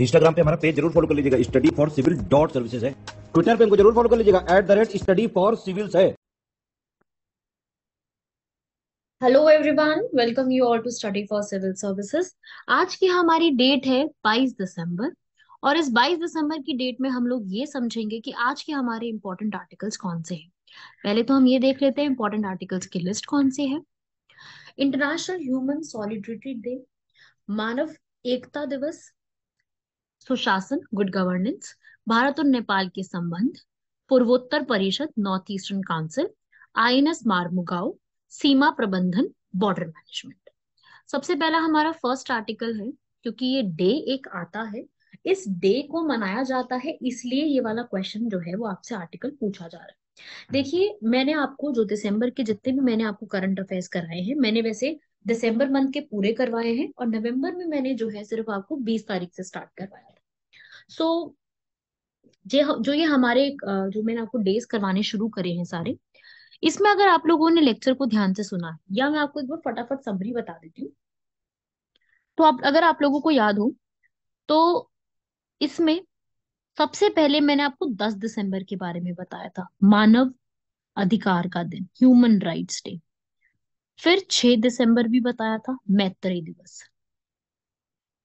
Instagram पे हमारा page जरूर फॉलो कर लीजिएगा study for civil dot services है ट्विटर पे हमको जरूर फॉलो कर लीजिएगा at the rate study for civils है hello everyone welcome you all to study for civil services आज की हमारी डेट है 22 दिसंबर और इस 22 दिसंबर की डेट में हम लोग ये समझेंगे कि आज के हमारे इंपॉर्टेंट आर्टिकल्स कौन से हैं पहले तो हम ये देख लेते हैं इंपॉर्टेंट आर्टिकल्स की लिस्ट कौन से है इंटरनेशनल ह्यूमन सॉलिड्रिटी डे मानव एकता दिवस सुशासन गुड गवर्नेंस भारत और नेपाल के संबंध पूर्वोत्तर परिषद North Eastern Council I N S Mormugao सीमा प्रबंधन बॉर्डर मैनेजमेंट सबसे पहला हमारा फर्स्ट आर्टिकल है क्योंकि ये डे एक आता है इस डे को मनाया जाता है इसलिए ये वाला क्वेश्चन जो है वो आपसे आर्टिकल पूछा जा रहा है देखिए मैंने आपको जो दिसंबर के जितने भी मैंने आपको करंट अफेयर्स कराए हैं मैंने वैसे दिसंबर मंथ के पूरे करवाए हैं और नवंबर में मैंने जो है सिर्फ आपको 20 तारीख से स्टार्ट करवाया सो so, जो जो ये हमारे जो मैंने आपको डेज करवाने शुरू करे हैं सारे इसमें अगर आप लोगों ने लेक्चर को ध्यान से सुना या मैं आपको एक बार फटाफट समरी बता देती हूँ तो आप अगर आप लोगों को याद हो तो इसमें सबसे पहले मैंने आपको 10 दिसंबर के बारे में बताया था मानव अधिकार का दिन ह्यूमन राइट्स डे फिर 6 दिसंबर भी बताया था मैत्री दिवस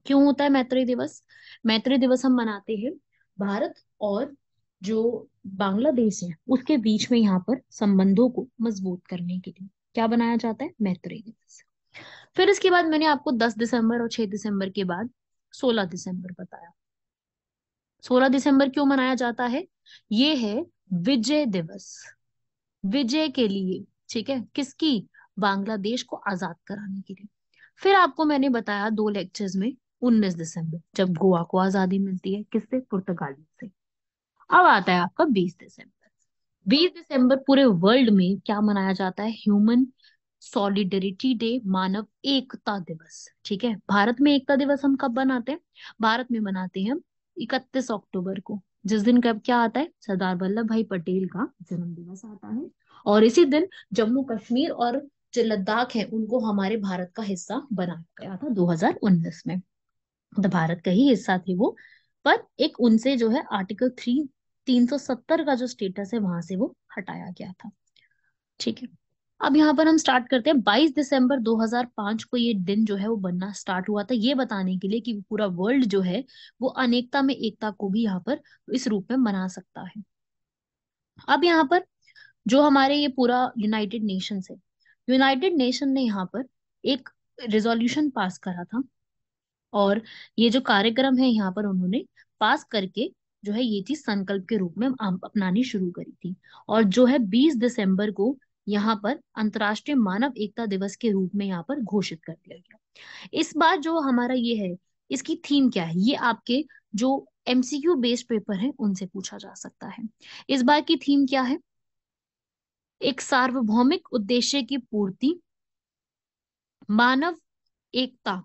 क्यों होता है मैत्री दिवस मैत्री दिवस हम मनाते हैं भारत और जो बांग्लादेश है उसके बीच में यहाँ पर संबंधों को मजबूत करने के लिए क्या बनाया जाता है मैत्री दिवस फिर इसके बाद मैंने आपको 10 दिसंबर और 6 दिसंबर के बाद 16 दिसंबर बताया 16 दिसंबर क्यों मनाया जाता है ये है विजय दिवस विजय के लिए ठीक है किसकी बांग्लादेश को आजाद कराने के लिए फिर आपको मैंने बताया दो लेक्चर्स में 19 दिसंबर जब गोवा को आजादी मिलती है किससे पुर्तगालियों से अब आता है आपका 20 दिसंबर 20 दिसंबर पूरे वर्ल्ड में क्या मनाया जाता है ह्यूमन सॉलिडरिटी डे मानव एकता दिवस ठीक है भारत में एकता दिवस हम कब मनाते हैं भारत में मनाते हैं हम इकतीस अक्टूबर को जिस दिन कब क्या आता है सरदार वल्लभ भाई पटेल का जन्म दिवस आता है और इसी दिन जम्मू कश्मीर और जो लद्दाख है उनको हमारे भारत का हिस्सा बनाया गया था 2019 में तो भारत का ही हिस्सा थे वो पर एक उनसे जो है आर्टिकल थ्री तीन सौ सत्तर का जो स्टेटस है वहां से वो हटाया गया था ठीक है अब यहाँ पर हम स्टार्ट करते हैं 22 दिसंबर 2005 को ये दिन जो है वो बनना स्टार्ट हुआ था ये बताने के लिए कि पूरा वर्ल्ड जो है वो अनेकता में एकता को भी यहाँ पर इस रूप में मना सकता है अब यहाँ पर जो हमारे ये पूरा यूनाइटेड नेशन है यूनाइटेड नेशन ने यहाँ पर एक रेजोल्यूशन पास करा था और ये जो कार्यक्रम है यहाँ पर उन्होंने पास करके जो है ये चीज संकल्प के रूप में अपनानी शुरू करी थी और जो है 20 दिसंबर को यहाँ पर अंतर्राष्ट्रीय मानव एकता दिवस के रूप में यहाँ पर घोषित कर दिया गया इस बार जो हमारा ये है इसकी थीम क्या है ये आपके जो एमसीक्यू बेस्ड पेपर है उनसे पूछा जा सकता है इस बार की थीम क्या है एक सार्वभौमिक उद्देश्य की पूर्ति मानव एकता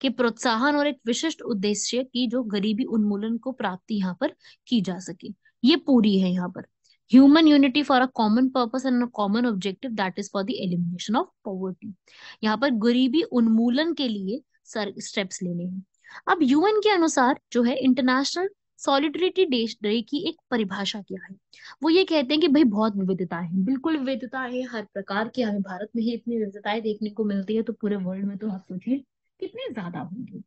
के प्रोत्साहन और एक विशिष्ट उद्देश्य की जो गरीबी उन्मूलन को प्राप्ति यहाँ पर की जा सके ये पूरी है यहाँ पर human unity for a common purpose and a common objective that is for the elimination of poverty यहाँ पर गरीबी उन्मूलन के लिए सर स्टेप्स लेने हैं अब यूएन के अनुसार जो है इंटरनेशनल सॉलिडरिटी डे की एक परिभाषा क्या है वो ये कहते हैं कि भाई बहुत विविधता है बिल्कुल विविधता है हर प्रकार की हमें भारत में ही इतनी विविधताएं देखने को मिलती है तो पूरे वर्ल्ड में तो आप सोचिए कितने ज्यादा होंगे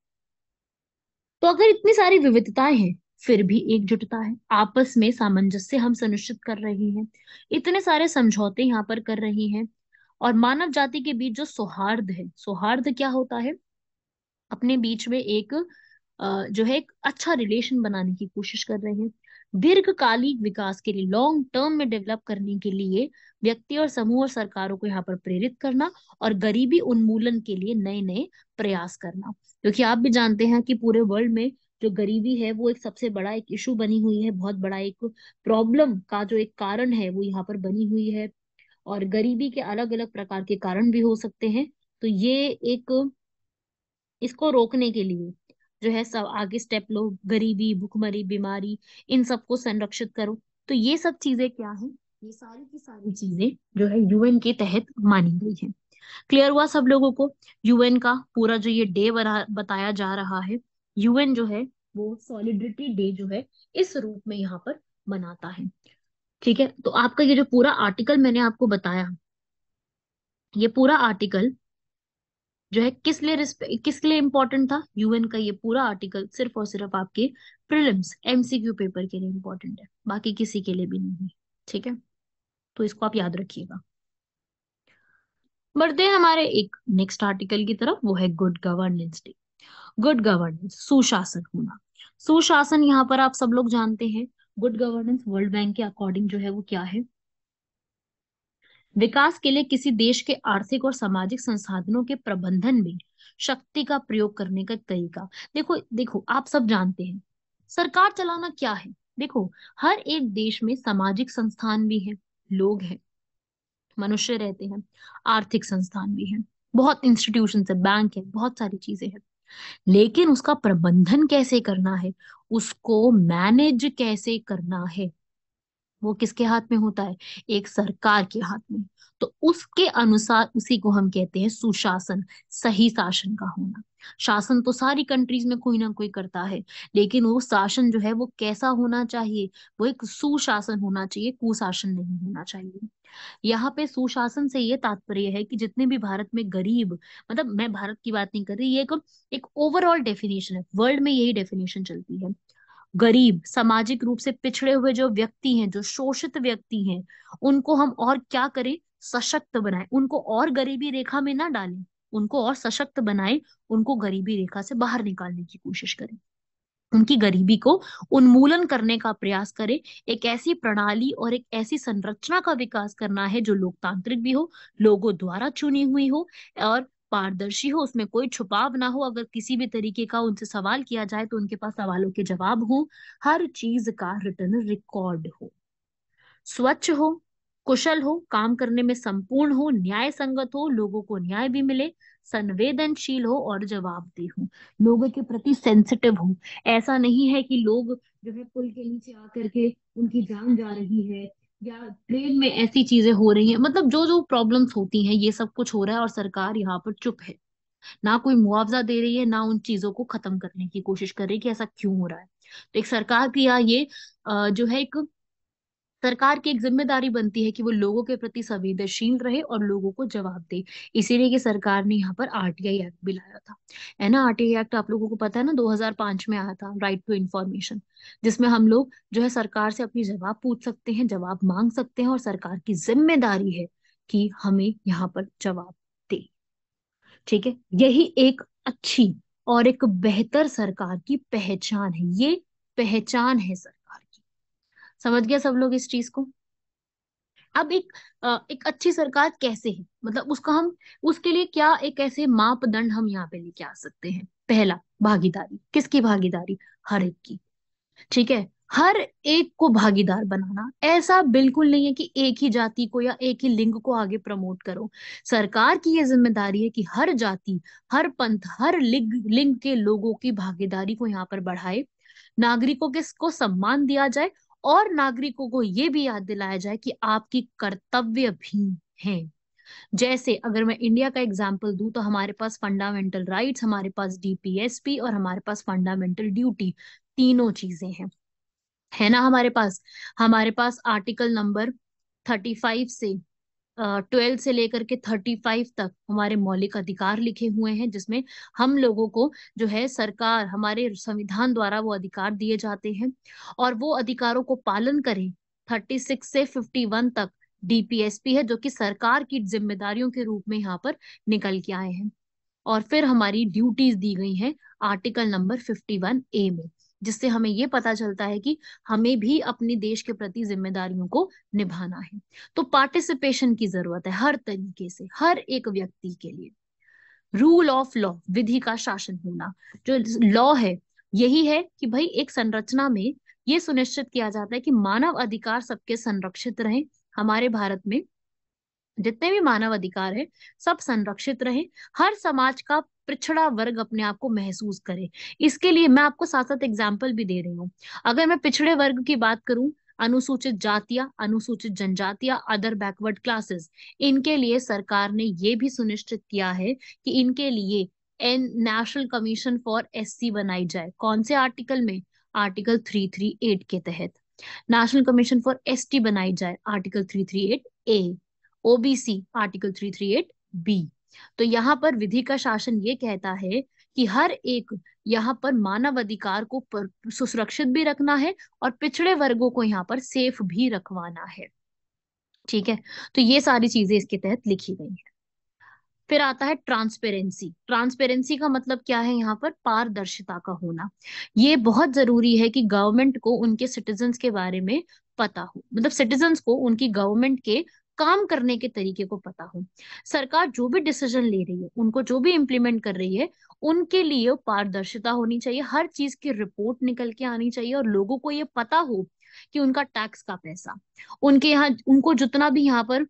तो अगर इतनी सारी विविधताएं हैं फिर भी एकजुटता है आपस में सामंजस्य हम सुनिश्चित कर रहे हैं इतने सारे समझौते यहाँ पर कर रहे हैं और मानव जाति के बीच जो सौहार्द है सौहार्द क्या होता है अपने बीच में एक जो है एक अच्छा रिलेशन बनाने की कोशिश कर रहे हैं दीर्घकालिक विकास के लिए लॉन्ग टर्म में डेवलप करने के लिए व्यक्ति और समूह और सरकारों को यहाँ पर प्रेरित करना और गरीबी उन्मूलन के लिए नए नए प्रयास करना क्योंकि आप भी जानते हैं कि पूरे वर्ल्ड में जो गरीबी है वो एक सबसे बड़ा एक इशू बनी हुई है बहुत बड़ा एक प्रॉब्लम का जो एक कारण है वो यहाँ पर बनी हुई है और गरीबी के अलग अलग प्रकार के कारण भी हो सकते हैं तो ये एक इसको रोकने के लिए जो है सब आगे स्टेप लो गरीबी भुखमरी बीमारी इन सबको संरक्षित करो तो ये सब चीजें क्या है ये सारी की सारी चीजें जो है यूएन के तहत मानी गई है क्लियर हुआ सब लोगों को यूएन का पूरा जो ये डे बताया जा रहा है यूएन जो है वो सॉलिडिटी डे जो है इस रूप में यहाँ पर मनाता है ठीक है तो आपका ये जो पूरा आर्टिकल मैंने आपको बताया ये पूरा आर्टिकल जो है किस लिए किस लिए इम्पोर्टेंट था यूएन का ये पूरा आर्टिकल सिर्फ और सिर्फ आपके प्रिलिम्स एमसीक्यू पेपर के लिए इम्पोर्टेंट है बाकी किसी के लिए भी नहीं है ठीक है तो इसको आप याद रखिएगा बढ़ते हैं हमारे एक नेक्स्ट आर्टिकल की तरफ वो है Good Governance Day good governance सुशासन होना सुशासन यहाँ पर आप सब लोग जानते हैं गुड गवर्नेंस वर्ल्ड बैंक के अकॉर्डिंग जो है वो क्या है विकास के लिए किसी देश के आर्थिक और सामाजिक संसाधनों के प्रबंधन में शक्ति का प्रयोग करने का तरीका देखो देखो आप सब जानते हैं सरकार चलाना क्या है देखो हर एक देश में सामाजिक संस्थान भी है लोग हैं मनुष्य रहते हैं आर्थिक संस्थान भी है बहुत इंस्टीट्यूशन है बैंक है बहुत सारी चीजें हैं लेकिन उसका प्रबंधन कैसे करना है उसको मैनेज कैसे करना है वो किसके हाथ में होता है एक सरकार के हाथ में तो उसके अनुसार उसी को हम कहते हैं सुशासन सही शासन का होना शासन तो सारी कंट्रीज में कोई ना कोई करता है लेकिन वो शासन जो है वो कैसा होना चाहिए वो एक सुशासन होना चाहिए कुशासन नहीं होना चाहिए यहाँ पे सुशासन से ये तात्पर्य है कि जितने भी भारत में गरीब मतलब मैं भारत की बात नहीं कर रही ये एक ओवरऑल डेफिनेशन है वर्ल्ड में यही डेफिनेशन चलती है गरीब सामाजिक रूप से पिछड़े हुए जो व्यक्ति हैं जो शोषित व्यक्ति हैं उनको हम और क्या करें सशक्त बनाए उनको और गरीबी रेखा में ना डालें उनको और सशक्त बनाए उनको गरीबी रेखा से बाहर निकालने की कोशिश करें उनकी गरीबी को उन्मूलन करने का प्रयास करें एक ऐसी प्रणाली और एक ऐसी संरचना का विकास करना है जो लोकतांत्रिक भी हो लोगों द्वारा चुनी हुई हो और पारदर्शी हो उसमें कोई छुपाव ना हो अगर किसी भी तरीके का उनसे सवाल किया जाए तो उनके पास सवालों के जवाब हो हर चीज का रिटर्न रिकॉर्ड हो स्वच्छ हो कुशल हो काम करने में संपूर्ण हो न्याय संगत हो लोगों को न्याय भी मिले संवेदनशील हो और जवाबदेह हो लोगों के प्रति सेंसिटिव हो ऐसा नहीं है कि लोग जो है पुल के नीचे आकर के उनकी जान जा रही है या ट्रेन में ऐसी चीजें हो रही हैं मतलब जो जो प्रॉब्लम्स होती हैं ये सब कुछ हो रहा है और सरकार यहाँ पर चुप है ना कोई मुआवजा दे रही है ना उन चीजों को खत्म करने की कोशिश कर रही है कि ऐसा क्यों हो रहा है तो एक सरकार की या ये जो है एक सरकार की एक जिम्मेदारी बनती है कि वो लोगों के प्रति संवेदनशील रहे और लोगों को जवाब दे इसीलिए कि सरकार ने यहाँ पर आरटीआई एक्ट भी लाया था है ना आरटीआई एक्ट आप लोगों को पता है ना 2005 में आया था राइट टू इंफॉर्मेशन जिसमें हम लोग जो है सरकार से अपनी जवाब पूछ सकते हैं जवाब मांग सकते हैं और सरकार की जिम्मेदारी है कि हमें यहाँ पर जवाब दे ठीक है यही एक अच्छी और एक बेहतर सरकार की पहचान है ये पहचान है सर समझ गया सब लोग इस चीज को अब एक एक अच्छी सरकार कैसे है मतलब उसका हम उसके लिए क्या एक ऐसे मापदंड हम यहाँ पे लेके आ सकते हैं पहला भागीदारी किसकी भागीदारी हर एक की ठीक है हर एक को भागीदार बनाना ऐसा बिल्कुल नहीं है कि एक ही जाति को या एक ही लिंग को आगे प्रमोट करो सरकार की यह जिम्मेदारी है कि हर जाति हर पंथ हर लिंग लिंग के लोगों की भागीदारी को यहाँ पर बढ़ाए नागरिकों के को सम्मान दिया जाए और नागरिकों को ये भी याद दिलाया जाए कि आपकी कर्तव्य भी है जैसे अगर मैं इंडिया का एग्जाम्पल दू तो हमारे पास फंडामेंटल राइट हमारे पास डीपीएसपी और हमारे पास फंडामेंटल ड्यूटी तीनों चीजें हैं है ना हमारे पास हमारे पास आर्टिकल नंबर थर्टी फाइव से ट्वेल्व से लेकर के थर्टी फाइव तक हमारे मौलिक अधिकार लिखे हुए हैं जिसमें हम लोगों को जो है सरकार हमारे संविधान द्वारा वो अधिकार दिए जाते हैं और वो अधिकारों को पालन करें थर्टी सिक्स से फिफ्टी वन तक डीपीएसपी है जो कि सरकार की जिम्मेदारियों के रूप में यहाँ पर निकल के आए हैं और फिर हमारी ड्यूटीज दी गई हैं article number fifty one A में जिससे हमें ये पता चलता है कि हमें भी अपने देश के प्रति जिम्मेदारियों को निभाना है तो पार्टिसिपेशन की जरूरत है हर तरीके से हर एक व्यक्ति के लिए रूल ऑफ लॉ विधि का शासन होना जो लॉ है यही है कि भाई एक संरचना में ये सुनिश्चित किया जाता है कि मानव अधिकार सबके संरक्षित रहे हमारे भारत में जितने भी मानव अधिकार है सब संरक्षित रहे हर समाज का पिछड़ा वर्ग अपने आप को महसूस करे इसके लिए मैं आपको साथ साथ एग्जाम्पल भी दे रही हूँ अगर मैं पिछड़े वर्ग की बात करूँ अनुसूचित जातियां अनुसूचित जनजातियां अदर बैकवर्ड क्लासेस इनके लिए सरकार ने ये भी सुनिश्चित किया है कि इनके लिए an National Commission for SC बनाई जाए कौन से आर्टिकल में आर्टिकल 338 के तहत नेशनल कमीशन फॉर एसटी बनाई जाए article 338 A OBC article 338 B तो यहाँ पर विधि का शासन ये कहता है कि हर एक यहाँ पर मानव अधिकार को सुरक्षित भी रखना है और पिछड़े वर्गों को यहाँ पर सेफ भी रखवाना है ठीक है तो ये सारी चीजें इसके तहत लिखी गई है फिर आता है ट्रांसपेरेंसी ट्रांसपेरेंसी का मतलब क्या है यहाँ पर पारदर्शिता का होना ये बहुत जरूरी है कि गवर्नमेंट को उनके सिटीजन के बारे में पता हो मतलब सिटीजन को उनकी गवर्नमेंट के काम करने के तरीके को पता हो सरकार जो भी डिसीजन ले रही है उनको जो भी इम्प्लीमेंट कर रही है उनके लिए पारदर्शिता होनी चाहिए हर चीज की रिपोर्ट निकल के आनी चाहिए और लोगों को ये पता हो कि उनका टैक्स का पैसा उनके यहाँ उनको जितना भी यहाँ पर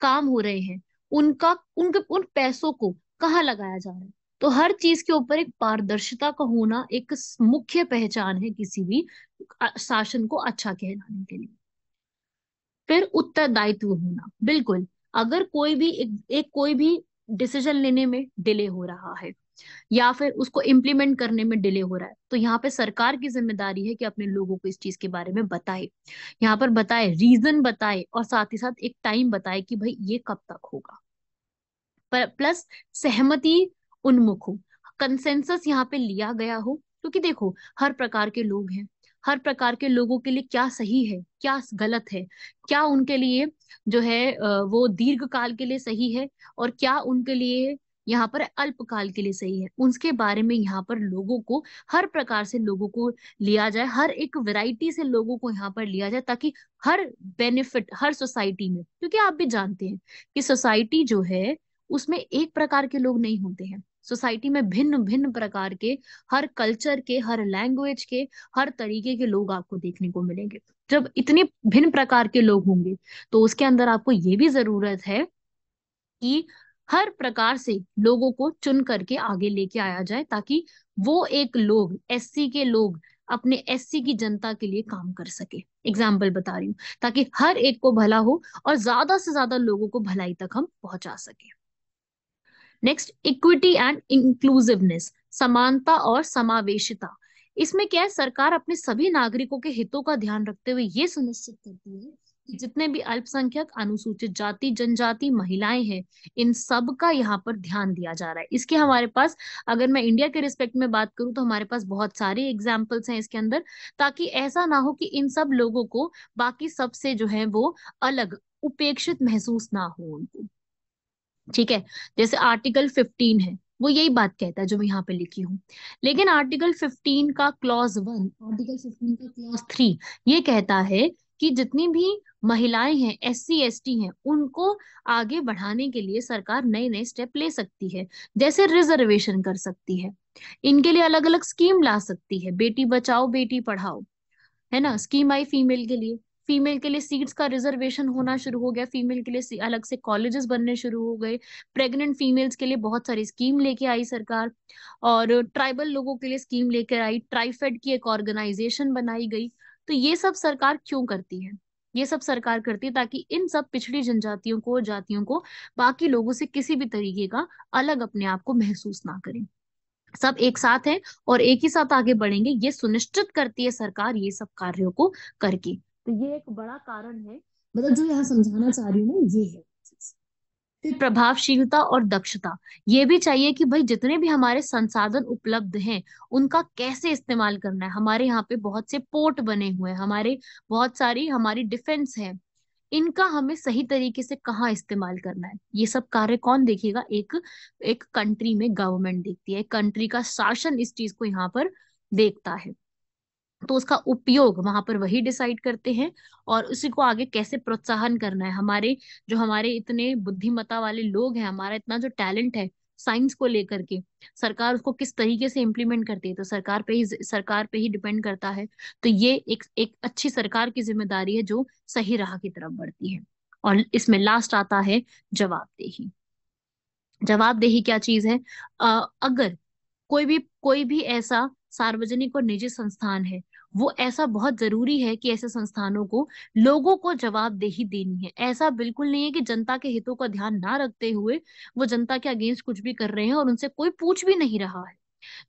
काम हो रहे हैं उनका उनके उन पैसों को कहाँ लगाया जा रहा है तो हर चीज के ऊपर एक पारदर्शिता का होना एक मुख्य पहचान है किसी भी शासन को अच्छा कहलाने के लिए फिर उत्तरदायित्व होना बिल्कुल अगर कोई भी एक, एक कोई भी डिसीजन लेने में डिले हो रहा है या फिर उसको इम्प्लीमेंट करने में डिले हो रहा है तो यहाँ पे सरकार की जिम्मेदारी है कि अपने लोगों को इस चीज के बारे में बताए यहाँ पर बताए रीजन बताए और साथ ही साथ एक टाइम बताए कि भाई ये कब तक होगा पर प्लस सहमति उन्मुख हो कंसेंसस यहाँ पे लिया गया हो क्योंकि देखो हर प्रकार के लोग हैं हर प्रकार के लोगों के लिए क्या सही है क्या गलत है क्या उनके लिए जो है वो दीर्घ काल के लिए सही है और क्या उनके लिए यहाँ पर अल्पकाल के लिए सही है उसके बारे में यहाँ पर लोगों को हर प्रकार से लोगों को लिया जाए हर एक वैरायटी से लोगों को यहाँ पर लिया जाए ताकि हर बेनिफिट हर सोसाइटी में क्योंकि आप भी जानते हैं कि सोसाइटी जो है उसमें एक प्रकार के लोग नहीं होते हैं सोसाइटी में भिन्न भिन्न प्रकार के हर कल्चर के हर लैंग्वेज के हर तरीके के लोग आपको देखने को मिलेंगे जब इतने भिन्न प्रकार के लोग होंगे तो उसके अंदर आपको ये भी जरूरत है कि हर प्रकार से लोगों को चुन करके आगे लेके आया जाए ताकि वो एक लोग एससी के लोग अपने एससी की जनता के लिए काम कर सके एग्जाम्पल बता रही हूँ ताकि हर एक को भला हो और ज्यादा से ज्यादा लोगों को भलाई तक हम पहुंचा सके नेक्स्ट इक्विटी एंड इंक्लूसिवनेस समानता और समावेशिता इसमें क्या है सरकार अपने सभी नागरिकों के हितों का ध्यान रखते हुए ये सुनिश्चित करती है कि जितने भी अल्पसंख्यक अनुसूचित जाति जनजाति महिलाएं हैं इन सब का यहाँ पर ध्यान दिया जा रहा है इसके हमारे पास अगर मैं इंडिया के रिस्पेक्ट में बात करूँ तो हमारे पास बहुत सारे एग्जाम्पल्स हैं इसके अंदर ताकि ऐसा ना हो कि इन सब लोगों को बाकी सबसे जो है वो अलग उपेक्षित महसूस ना हो उनको ठीक है जैसे आर्टिकल फिफ्टीन है वो यही बात कहता है जो मैं यहाँ पे लिखी हूँ लेकिन आर्टिकल फिफ्टीन का क्लॉज वन आर्टिकल फिफ्टीन का क्लॉज थ्री ये कहता है कि जितनी भी महिलाएं हैं एस सी एस टी हैं उनको आगे बढ़ाने के लिए सरकार नए नए स्टेप ले सकती है जैसे रिजर्वेशन कर सकती है इनके लिए अलग अलग स्कीम ला सकती है बेटी बचाओ बेटी पढ़ाओ है ना स्कीम आई फीमेल के लिए फीमेल के लिए सीट्स का रिजर्वेशन होना शुरू हो गया फीमेल के लिए अलग से कॉलेजेस बनने शुरू हो गए प्रेग्नेंट फीमेल्स के लिए बहुत सारी स्कीम लेके आई सरकार और ट्राइबल लोगों के लिए स्कीम लेकर आई ट्राइफेड की एक ऑर्गेनाइजेशन बनाई गई तो ये सब सरकार क्यों करती है ये सब सरकार करती है ताकि इन सब पिछड़ी जनजातियों को जातियों को बाकी लोगों से किसी भी तरीके का अलग अपने आप को महसूस ना करें सब एक साथ हैं और एक ही साथ आगे बढ़ेंगे ये सुनिश्चित करती है सरकार ये सब कार्यों को करके तो ये एक बड़ा कारण है मतलब जो यहाँ समझाना चाह रही हूँ ये है प्रभावशीलता और दक्षता ये भी चाहिए कि भाई जितने भी हमारे संसाधन उपलब्ध हैं उनका कैसे इस्तेमाल करना है हमारे यहाँ पे बहुत से पोर्ट बने हुए हैं हमारे बहुत सारी हमारी डिफेंस है इनका हमें सही तरीके से कहाँ इस्तेमाल करना है ये सब कार्य कौन देखेगा एक एक कंट्री में गवर्नमेंट देखती है कंट्री का शासन इस चीज को यहाँ पर देखता है तो उसका उपयोग वहां पर वही डिसाइड करते हैं और उसी को आगे कैसे प्रोत्साहन करना है हमारे जो हमारे इतने बुद्धिमता वाले लोग हैं हमारा इतना जो टैलेंट है साइंस को लेकर के सरकार उसको किस तरीके से इम्प्लीमेंट करती है तो सरकार पे ही सरकार पे ही डिपेंड करता है तो ये एक एक अच्छी सरकार की जिम्मेदारी है जो सही राह की तरफ बढ़ती है और इसमें लास्ट आता है जवाबदेही जवाबदेही क्या चीज है अगर कोई भी कोई भी ऐसा सार्वजनिक और निजी संस्थान है वो ऐसा बहुत जरूरी है कि ऐसे संस्थानों को लोगों को जवाबदेही देनी है ऐसा बिल्कुल नहीं है कि जनता के हितों का ध्यान ना रखते हुए वो जनता के अगेंस्ट कुछ भी कर रहे हैं और उनसे कोई पूछ भी नहीं रहा है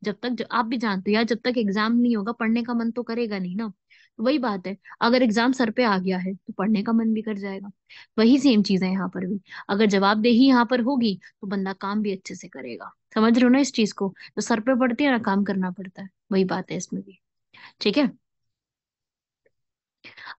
जब तक जब, आप भी जानते हो यार जब तक एग्जाम नहीं होगा पढ़ने का मन तो करेगा नहीं ना तो वही बात है अगर एग्जाम सर पे आ गया है तो पढ़ने का मन भी कर जाएगा वही सेम चीज है यहाँ पर भी अगर जवाबदेही यहाँ पर होगी तो बंदा काम भी अच्छे से करेगा समझ रहे हो ना इस चीज को तो सर पे पड़ती है ना काम करना पड़ता है वही बात है इसमें भी ठीक है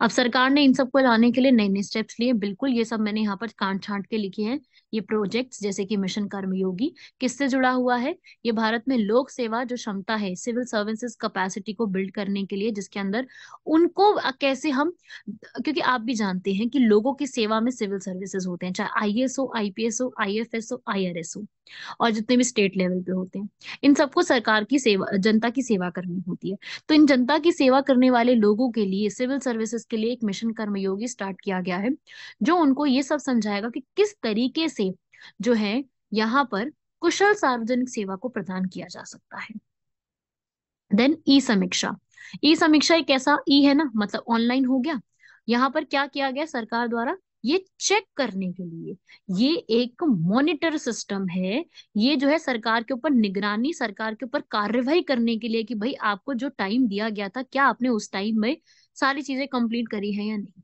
अब सरकार ने इन सबको लाने के लिए नए नए स्टेप्स लिए बिल्कुल ये सब मैंने यहाँ पर काट छांट के लिखे हैं ये प्रोजेक्ट्स जैसे कि मिशन कर्मयोगी किससे जुड़ा हुआ है ये भारत में लोक सेवा जो क्षमता है सिविल सर्विसेज कैपेसिटी को बिल्ड करने के लिए जिसके अंदर उनको कैसे हम क्योंकि आप भी जानते हैं कि लोगों की सेवा में सिविल सर्विसेज होते हैं चाहे आई एस हो आई पी एस हो आई एफ एस हो आई आर एस हो और जितने भी स्टेट लेवल पे होते हैं इन सबको सरकार की सेवा जनता की सेवा करनी होती है तो इन जनता की सेवा करने वाले लोगों के लिए सिविल सर्विसेज जिसके लिए एक मिशन कर्मयोगी स्टार्ट किया गया है जो उनको ये सब समझाएगा कि किस तरीके से जो है यहाँ पर कुशल सार्वजनिक सेवा को प्रदान किया जा सकता है देन ई समीक्षा ई समीक्षा एक ऐसा ई है ना मतलब ऑनलाइन हो गया यहाँ पर क्या किया गया सरकार द्वारा ये चेक करने के लिए ये एक मॉनिटर सिस्टम है ये जो है सरकार के ऊपर निगरानी सरकार के ऊपर कार्यवाही करने के लिए कि भाई आपको जो टाइम दिया गया था क्या आपने उस टाइम में सारी चीजें कंप्लीट करी है या नहीं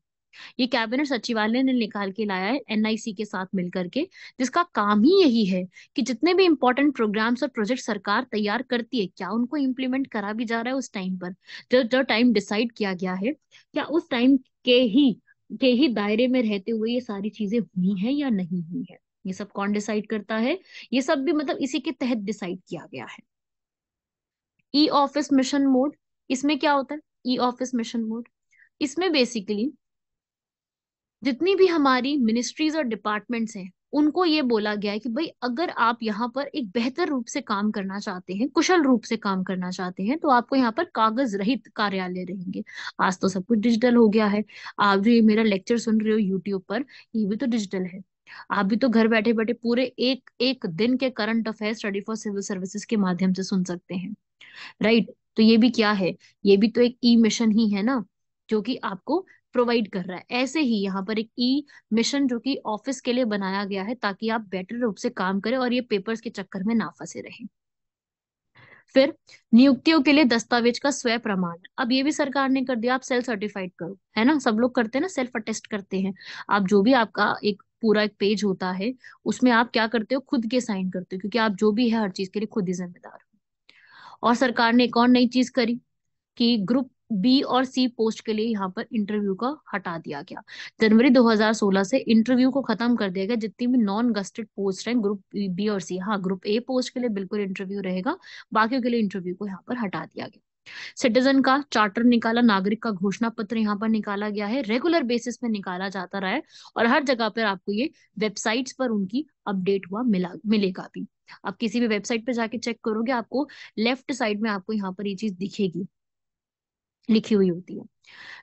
ये कैबिनेट सचिवालय ने निकाल के लाया है एनआईसी के साथ मिलकर के जिसका काम ही यही है कि जितने भी इंपॉर्टेंट प्रोग्राम्स और प्रोजेक्ट सरकार तैयार करती है क्या उनको इम्प्लीमेंट करा भी जा रहा है उस टाइम पर जो जो टाइम डिसाइड किया गया है क्या उस टाइम के ही के ही दायरे में रहते हुए ये सारी चीजें हुई हैं या नहीं हुई है ये सब कौन डिसाइड करता है ये सब भी मतलब इसी के तहत डिसाइड किया गया है ई ऑफिस मिशन मोड इसमें क्या होता है ई ऑफिस मिशन मोड इसमें बेसिकली जितनी भी हमारी मिनिस्ट्रीज और डिपार्टमेंट्स हैं उनको ये बोला गया है कि भाई अगर आप यहाँ पर एक बेहतर रूप से काम करना चाहते हैं कुशल रूप से काम करना चाहते हैं तो आपको यहाँ पर कागज रहित कार्यालय रहेंगे आज तो सब कुछ डिजिटल हो गया है आप जो ये मेरा लेक्चर सुन रहे हो यूट्यूब पर ये भी तो डिजिटल है आप भी तो घर बैठे बैठे पूरे एक एक दिन के current affair study for civil services के माध्यम से सुन सकते हैं राइट right? तो ये भी क्या है ये भी तो एक ई e मिशन ही है ना जो कि आपको प्रोवाइड कर रहा है ऐसे ही यहाँ पर एक ई e मिशन जो कि ऑफिस के लिए बनाया गया है ताकि आप बेटर रूप से काम करें और ये पेपर्स के चक्कर में ना फंसे रहे फिर नियुक्तियों के लिए दस्तावेज का स्वयं प्रमाण अब ये भी सरकार ने कर दिया आप सेल्फ सर्टिफाइड करो है ना सब लोग करते हैं ना सेल्फ अटेस्ट करते हैं आप जो भी आपका एक पूरा एक पेज होता है उसमें आप क्या करते हो खुद के साइन करते हो क्योंकि आप जो भी है हर चीज के लिए खुद ही जिम्मेदार हो और सरकार ने एक और नई चीज करी कि ग्रुप बी और सी पोस्ट के लिए यहाँ पर इंटरव्यू का हटा दिया गया जनवरी 2016 से इंटरव्यू को खत्म कर दिया गया जितनी भी नॉन गस्टेड पोस्ट हैं ग्रुप बी और सी हाँ ग्रुप ए पोस्ट के लिए बिल्कुल इंटरव्यू रहेगा बाकियों के लिए इंटरव्यू को यहाँ पर हटा दिया गया सिटीजन का चार्टर निकाला नागरिक का घोषणा पत्र यहाँ पर निकाला गया है रेगुलर बेसिस पे निकाला जाता रहा है और हर जगह पर आपको ये वेबसाइट्स पर उनकी अपडेट हुआ मिला मिलेगा भी आप किसी भी वेबसाइट पर जाके चेक करोगे आपको लेफ्ट साइड में आपको यहाँ पर ये चीज दिखेगी लिखी हुई होती है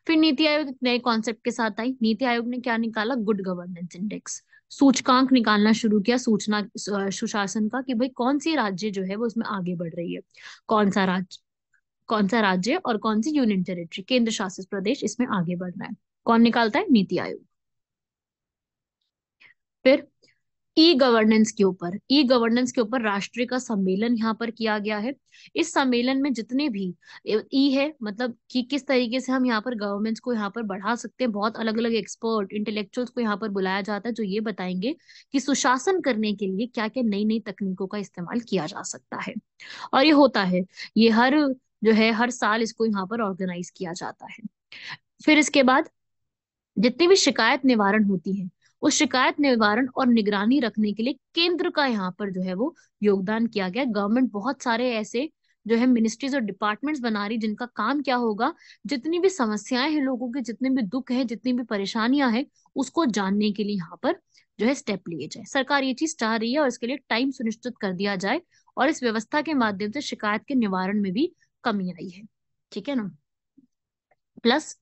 फिर नीति आयोग नए कॉन्सेप्ट के साथ आई नीति आयोग ने क्या निकाला गुड गवर्नेंस इंडेक्स सूचकांक निकालना शुरू किया सूचना सुशासन का कि भाई कौन सी राज्य जो है वो उसमें आगे बढ़ रही है कौन सा राज्य कौन सा राज्य और कौन सी यूनियन टेरिटरी केंद्र शासित प्रदेश इसमें आगे बढ़ रहा है कौन निकालता है नीति आयोग फिर ई गवर्नेंस के ऊपर ई गवर्नेंस के ऊपर राष्ट्रीय का सम्मेलन यहाँ पर किया गया है इस सम्मेलन में जितने भी ई e है मतलब कि किस तरीके से हम यहाँ पर गवर्नमेंट्स को यहाँ पर बढ़ा सकते हैं बहुत अलग अलग एक्सपर्ट इंटेलेक्चुअल्स को यहाँ पर बुलाया जाता है जो ये बताएंगे कि सुशासन करने के लिए क्या क्या नई नई तकनीकों का इस्तेमाल किया जा सकता है और ये होता है ये हर जो है हर साल इसको यहाँ पर ऑर्गेनाइज किया जाता है फिर इसके बाद जितनी भी शिकायत निवारण होती है उस शिकायत निवारण और निगरानी रखने के लिए केंद्र का यहाँ पर जो है वो योगदान किया गया गवर्नमेंट बहुत सारे ऐसे जो है मिनिस्ट्रीज और डिपार्टमेंट्स बना रही जिनका काम क्या होगा जितनी भी समस्याएं हैं लोगों के जितने भी दुख है जितनी भी परेशानियां हैं उसको जानने के लिए यहाँ पर जो है स्टेप लिए जाए सरकार ये चीज चाह रही है और इसके लिए टाइम सुनिश्चित कर दिया जाए और इस व्यवस्था के माध्यम से शिकायत के निवारण में भी कमी आई है ठीक है ना प्लस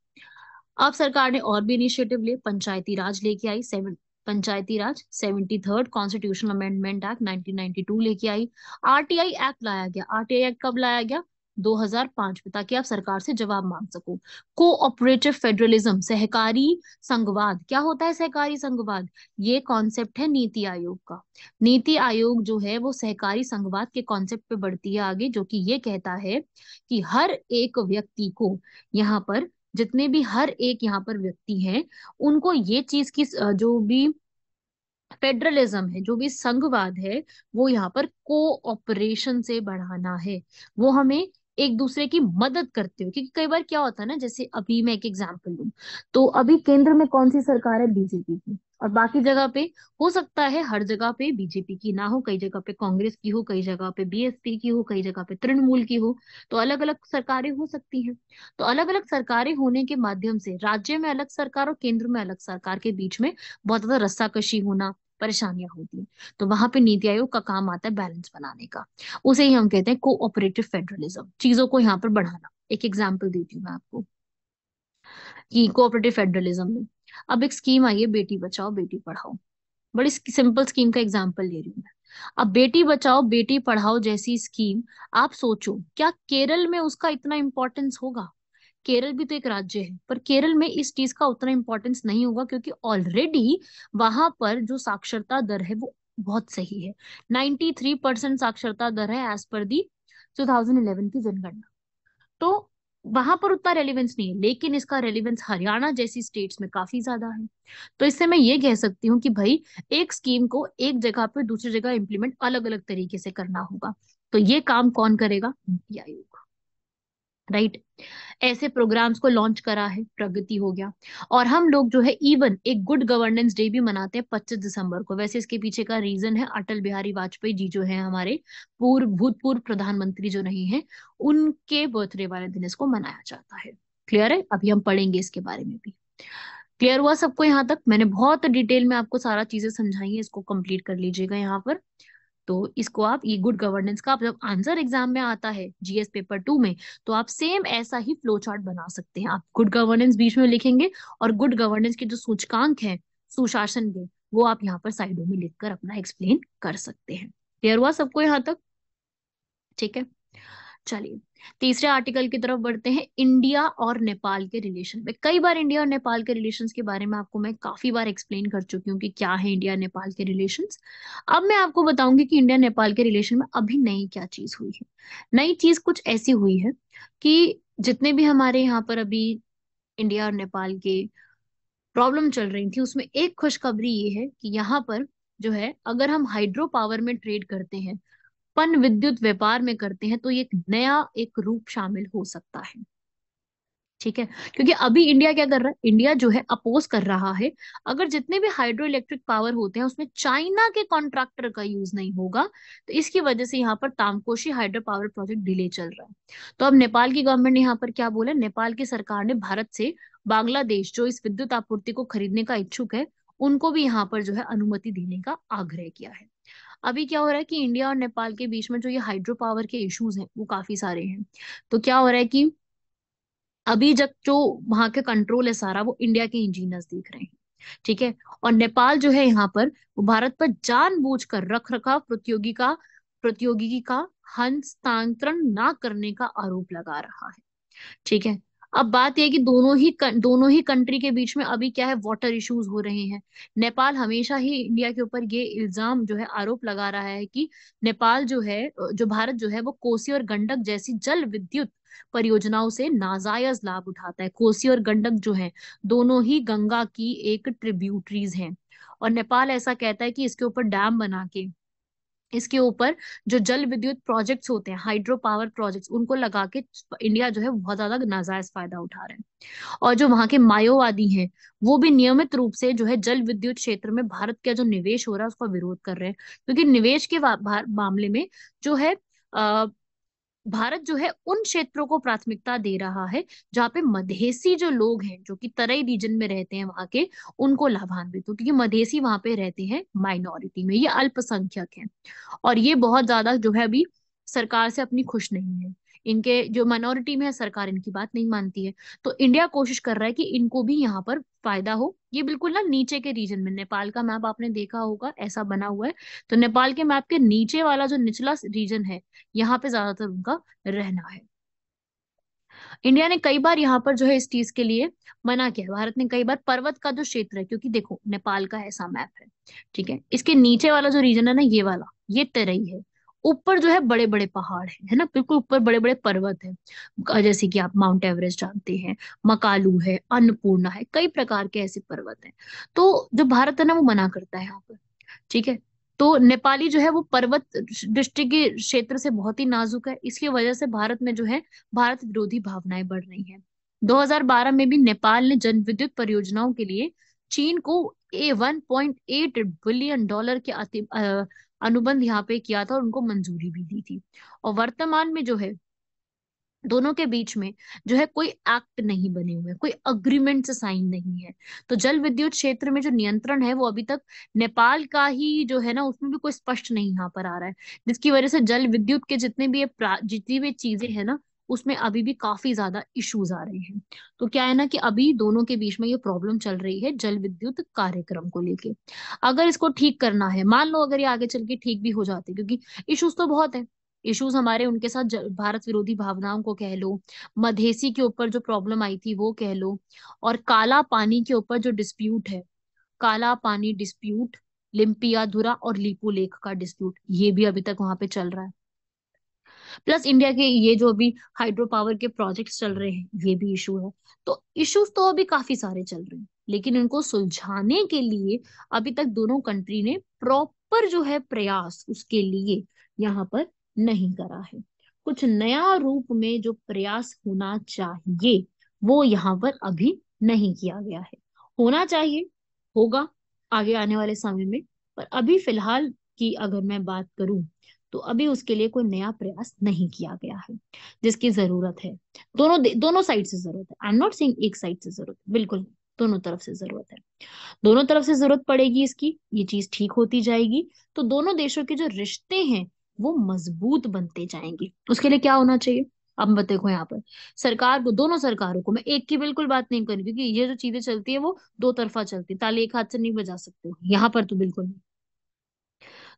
अब सरकार ने और भी इनिशिएटिव लिए पंचायती राज लेके आई seven Panchayati Raj seventy third constitution amendment act 1992 लेके आई आरटीआई एक्ट लाया गया आरटीआई एक्ट कब लाया गया 2005 में ताकि आप सरकार से जवाब मांग सको कोऑपरेटिव फेडरलिज्म सहकारी संघवाद क्या होता है सहकारी संघवाद ये कॉन्सेप्ट है नीति आयोग का नीति आयोग जो है वो सहकारी संघवाद के कॉन्सेप्ट पे बढ़ती है आगे जो कि ये कहता है कि हर एक व्यक्ति को यहाँ पर जितने भी हर एक यहाँ पर व्यक्ति हैं उनको ये चीज की जो भी फेडरलिज्म है जो भी संघवाद है वो यहाँ पर कोऑपरेशन से बढ़ाना है वो हमें एक दूसरे की मदद करते हुए क्योंकि कई बार क्या होता है ना जैसे अभी मैं एक एग्जाम्पल लू तो अभी केंद्र में कौन सी सरकार है बीजेपी की और बाकी जगह पे हो सकता है हर जगह पे बीजेपी की ना हो कई जगह पे कांग्रेस की हो कई जगह पे बीएसपी की हो कई जगह पे तृणमूल की हो तो अलग अलग सरकारें हो सकती हैं तो अलग अलग सरकारें होने के माध्यम से राज्य में अलग सरकार और केंद्र में अलग सरकार के बीच में बहुत ज्यादा रस्साकशी होना परेशानियां होती हैं तो वहां पे नीति आयोग का काम आता है बैलेंस बनाने का उसे ही हम कहते हैं कोऑपरेटिव फेडरलिज्म चीजों को यहाँ पर बढ़ाना एक एग्जाम्पल देती हूँ मैं आपको कि कोऑपरेटिव फेडरलिज्म में अब एक स्कीम आई है बेटी बचाओ बेटी पढ़ाओ बड़ी सिंपल स्कीम का एग्जाम्पल ले रही हूँ मैं अब बेटी बचाओ बेटी पढ़ाओ जैसी स्कीम आप सोचो क्या केरल में उसका इतना इंपॉर्टेंस होगा केरल भी तो एक राज्य है पर केरल में इस चीज का उतना इंपॉर्टेंस नहीं होगा क्योंकि ऑलरेडी वहां पर जो साक्षरता दर है वो बहुत सही है 93 परसेंट साक्षरता दर है एज पर दी 2011 की जनगणना तो वहां पर उतना रेलिवेंस नहीं है लेकिन इसका रेलिवेंस हरियाणा जैसी स्टेट्स में काफी ज्यादा है तो इससे मैं ये कह सकती हूँ कि भाई एक स्कीम को एक जगह पर दूसरी जगह इम्प्लीमेंट अलग अलग तरीके से करना होगा तो ये काम कौन करेगा नीति आयोग राइट ऐसे प्रोग्राम्स को लॉन्च करा है प्रगति हो गया और हम लोग जो है इवन एक गुड गवर्नेंस डे भी मनाते हैं पच्चीस दिसंबर को वैसे इसके पीछे का रीजन है अटल बिहारी वाजपेयी जी जो है हमारे पूर्व भूतपूर्व प्रधानमंत्री जो नहीं है उनके बर्थडे वाले दिन इसको मनाया जाता है क्लियर है अभी हम पढ़ेंगे इसके बारे में भी क्लियर हुआ सबको यहाँ तक मैंने बहुत डिटेल में आपको सारा चीजें समझाई है इसको कंप्लीट कर लीजिएगा यहाँ पर तो इसको आप ये गुड गवर्नेंस का जब आंसर एग्जाम में आता है जीएस पेपर टू में तो आप सेम ऐसा ही फ्लो चार्ट बना सकते हैं आप गुड गवर्नेंस बीच में लिखेंगे और गुड गवर्नेंस के जो सूचकांक है सुशासन के वो आप यहाँ पर साइडों में लिखकर अपना एक्सप्लेन कर सकते हैं क्लियर हुआ सबको यहाँ तक ठीक है चलिए तीसरे आर्टिकल की तरफ बढ़ते हैं इंडिया और नेपाल के रिलेशन में कई बार इंडिया और नेपाल के रिलेशन के बारे में आपको मैं काफी बार एक्सप्लेन कर चुकी हूँ कि क्या है इंडिया नेपाल के रिलेशन अब मैं आपको बताऊंगी कि इंडिया नेपाल के रिलेशन में अभी नई क्या चीज हुई है नई चीज कुछ ऐसी हुई है कि जितने भी हमारे यहाँ पर अभी इंडिया और नेपाल के प्रॉब्लम चल रही थी उसमें एक खुशखबरी ये है कि यहाँ पर जो है अगर हम हाइड्रो पावर में ट्रेड करते हैं पन विद्युत व्यापार में करते हैं तो एक नया एक रूप शामिल हो सकता है ठीक है क्योंकि अभी इंडिया क्या कर रहा है इंडिया जो है अपोज कर रहा है अगर जितने भी हाइड्रो इलेक्ट्रिक पावर होते हैं उसमें चाइना के कॉन्ट्रैक्टर का यूज नहीं होगा तो इसकी वजह से यहाँ पर Tamakoshi hydro power project delay चल रहा है तो अब नेपाल की गवर्नमेंट ने यहाँ पर क्या बोला नेपाल की सरकार ने भारत से बांग्लादेश जो इस विद्युत आपूर्ति को खरीदने का इच्छुक है उनको भी यहाँ पर जो है अनुमति देने का आग्रह किया है अभी क्या हो रहा है कि इंडिया और नेपाल के बीच में जो ये हाइड्रो पावर के इश्यूज हैं वो काफी सारे हैं तो क्या हो रहा है कि अभी जब जो वहां के कंट्रोल है सारा वो इंडिया के इंजीनियर्स देख रहे हैं ठीक है और नेपाल जो है यहाँ पर वो भारत पर जान कर रख रखाव प्रतियोगी का प्रतियोगी का हस्तांतरण ना करने का आरोप लगा रहा है ठीक है अब बात यह कि दोनों ही दोनों ही कंट्री के बीच में अभी क्या है वाटर इश्यूज हो रहे हैं नेपाल हमेशा ही इंडिया के ऊपर ये इल्जाम जो है आरोप लगा रहा है कि नेपाल जो है जो भारत जो है वो कोसी और गंडक जैसी जल विद्युत परियोजनाओं से नाजायज लाभ उठाता है कोसी और गंडक जो है दोनों ही गंगा की एक ट्रिब्यूटरीज हैं और नेपाल ऐसा कहता है कि इसके ऊपर डैम बना के इसके ऊपर जो जल विद्युत प्रोजेक्ट्स होते हैं हाइड्रो पावर प्रोजेक्ट्स उनको लगा के इंडिया जो है बहुत ज्यादा नाजायज फायदा उठा रहे हैं और जो वहां के मायोवादी हैं वो भी नियमित रूप से जो है जल विद्युत क्षेत्र में भारत का जो निवेश हो रहा है उसका विरोध कर रहे हैं क्योंकि निवेश के मामले में जो है अः भारत जो है उन क्षेत्रों को प्राथमिकता दे रहा है जहाँ पे मधेसी जो लोग हैं जो कि तरई रीजन में रहते हैं वहां के उनको लाभान्वित हो क्योंकि मधेसी वहां पे रहते हैं माइनॉरिटी में ये अल्पसंख्यक हैं और ये बहुत ज्यादा जो है अभी सरकार से अपनी खुश नहीं है इनके जो माइनॉरिटी में है सरकार इनकी बात नहीं मानती है तो इंडिया कोशिश कर रहा है कि इनको भी यहाँ पर फायदा हो ये बिल्कुल ना नीचे के रीजन में नेपाल का मैप आपने देखा होगा ऐसा बना हुआ है तो नेपाल के मैप के नीचे वाला जो निचला रीजन है यहाँ पे ज्यादातर उनका रहना है इंडिया ने कई बार यहाँ पर जो है इस चीज के लिए मना किया भारत ने कई बार पर्वत का जो क्षेत्र है क्योंकि देखो नेपाल का ऐसा मैप है ठीक है इसके नीचे वाला जो रीजन है ना ये वाला ये तरई है ऊपर जो है बड़े बड़े पहाड़ है है ना बिल्कुल ऊपर बड़े बड़े पर्वत है जैसे कि आप माउंट एवरेस्ट जानते हैं मकालू है अन्नपूर्णा है कई प्रकार के ऐसे पर्वत हैं तो जो भारत है ना वो मना करता है यहाँ पर ठीक है तो नेपाली जो है वो पर्वत डिस्ट्रिक्ट के क्षेत्र से बहुत ही नाजुक है इसकी वजह से भारत में जो है भारत विरोधी भावनाएं बढ़ रही हैं 2012 में भी नेपाल ने जन विद्युत परियोजनाओं के लिए चीन को ए एट बिलियन डॉलर के अनुबंध यहाँ पे किया था और उनको मंजूरी भी दी थी और वर्तमान में जो है दोनों के बीच में जो है कोई एक्ट नहीं बने हुए कोई अग्रीमेंट से साइन नहीं है तो जल विद्युत क्षेत्र में जो नियंत्रण है वो अभी तक नेपाल का ही जो है ना उसमें भी कोई स्पष्ट नहीं यहाँ पर आ रहा है जिसकी वजह से जल विद्युत के जितने भी जितनी भी चीजें है ना उसमें अभी भी काफी ज्यादा इश्यूज आ रहे हैं तो क्या है ना कि अभी दोनों के बीच में ये प्रॉब्लम चल रही है जल विद्युत कार्यक्रम को लेके अगर इसको ठीक करना है मान लो अगर ये आगे चल के ठीक भी हो जाते क्योंकि इश्यूज तो बहुत है इश्यूज हमारे उनके साथ भारत विरोधी भावनाओं को कह लो मधेसी के ऊपर जो प्रॉब्लम आई थी वो कह लो और काला पानी के ऊपर जो डिस्प्यूट है काला पानी डिस्प्यूट लिम्पिया धुरा और लीपू लेख का डिस्प्यूट ये भी अभी तक वहां पे चल रहा है प्लस इंडिया के ये जो अभी हाइड्रो पावर के प्रोजेक्ट्स चल रहे हैं ये भी इशू है तो इश्यूज तो अभी काफी सारे चल रहे हैं लेकिन उनको सुलझाने के लिए अभी तक दोनों कंट्री ने प्रॉपर जो है प्रयास उसके लिए यहाँ पर नहीं करा है कुछ नया रूप में जो प्रयास होना चाहिए वो यहाँ पर अभी नहीं किया गया है होना चाहिए होगा आगे आने वाले समय में पर अभी फिलहाल की अगर मैं बात करूं तो अभी उसके लिए कोई नया प्रयास नहीं किया गया है जिसकी जरूरत है दोनों दोनों साइड से जरूरत है आई एम नॉट सेइंग एक साइड से जरूरत बिल्कुल दोनों तरफ से जरूरत है दोनों तरफ से जरूरत पड़ेगी इसकी ये चीज ठीक होती जाएगी तो दोनों देशों के जो रिश्ते हैं वो मजबूत बनते जाएंगे उसके लिए क्या होना चाहिए अब देखो यहाँ पर सरकार को दोनों सरकारों को मैं एक की बिल्कुल बात नहीं करूँ क्योंकि ये जो चीजें चलती है वो दो तरफा चलती है ताली एक हाथ से नहीं बजा सकते यहाँ पर तो बिल्कुल नहीं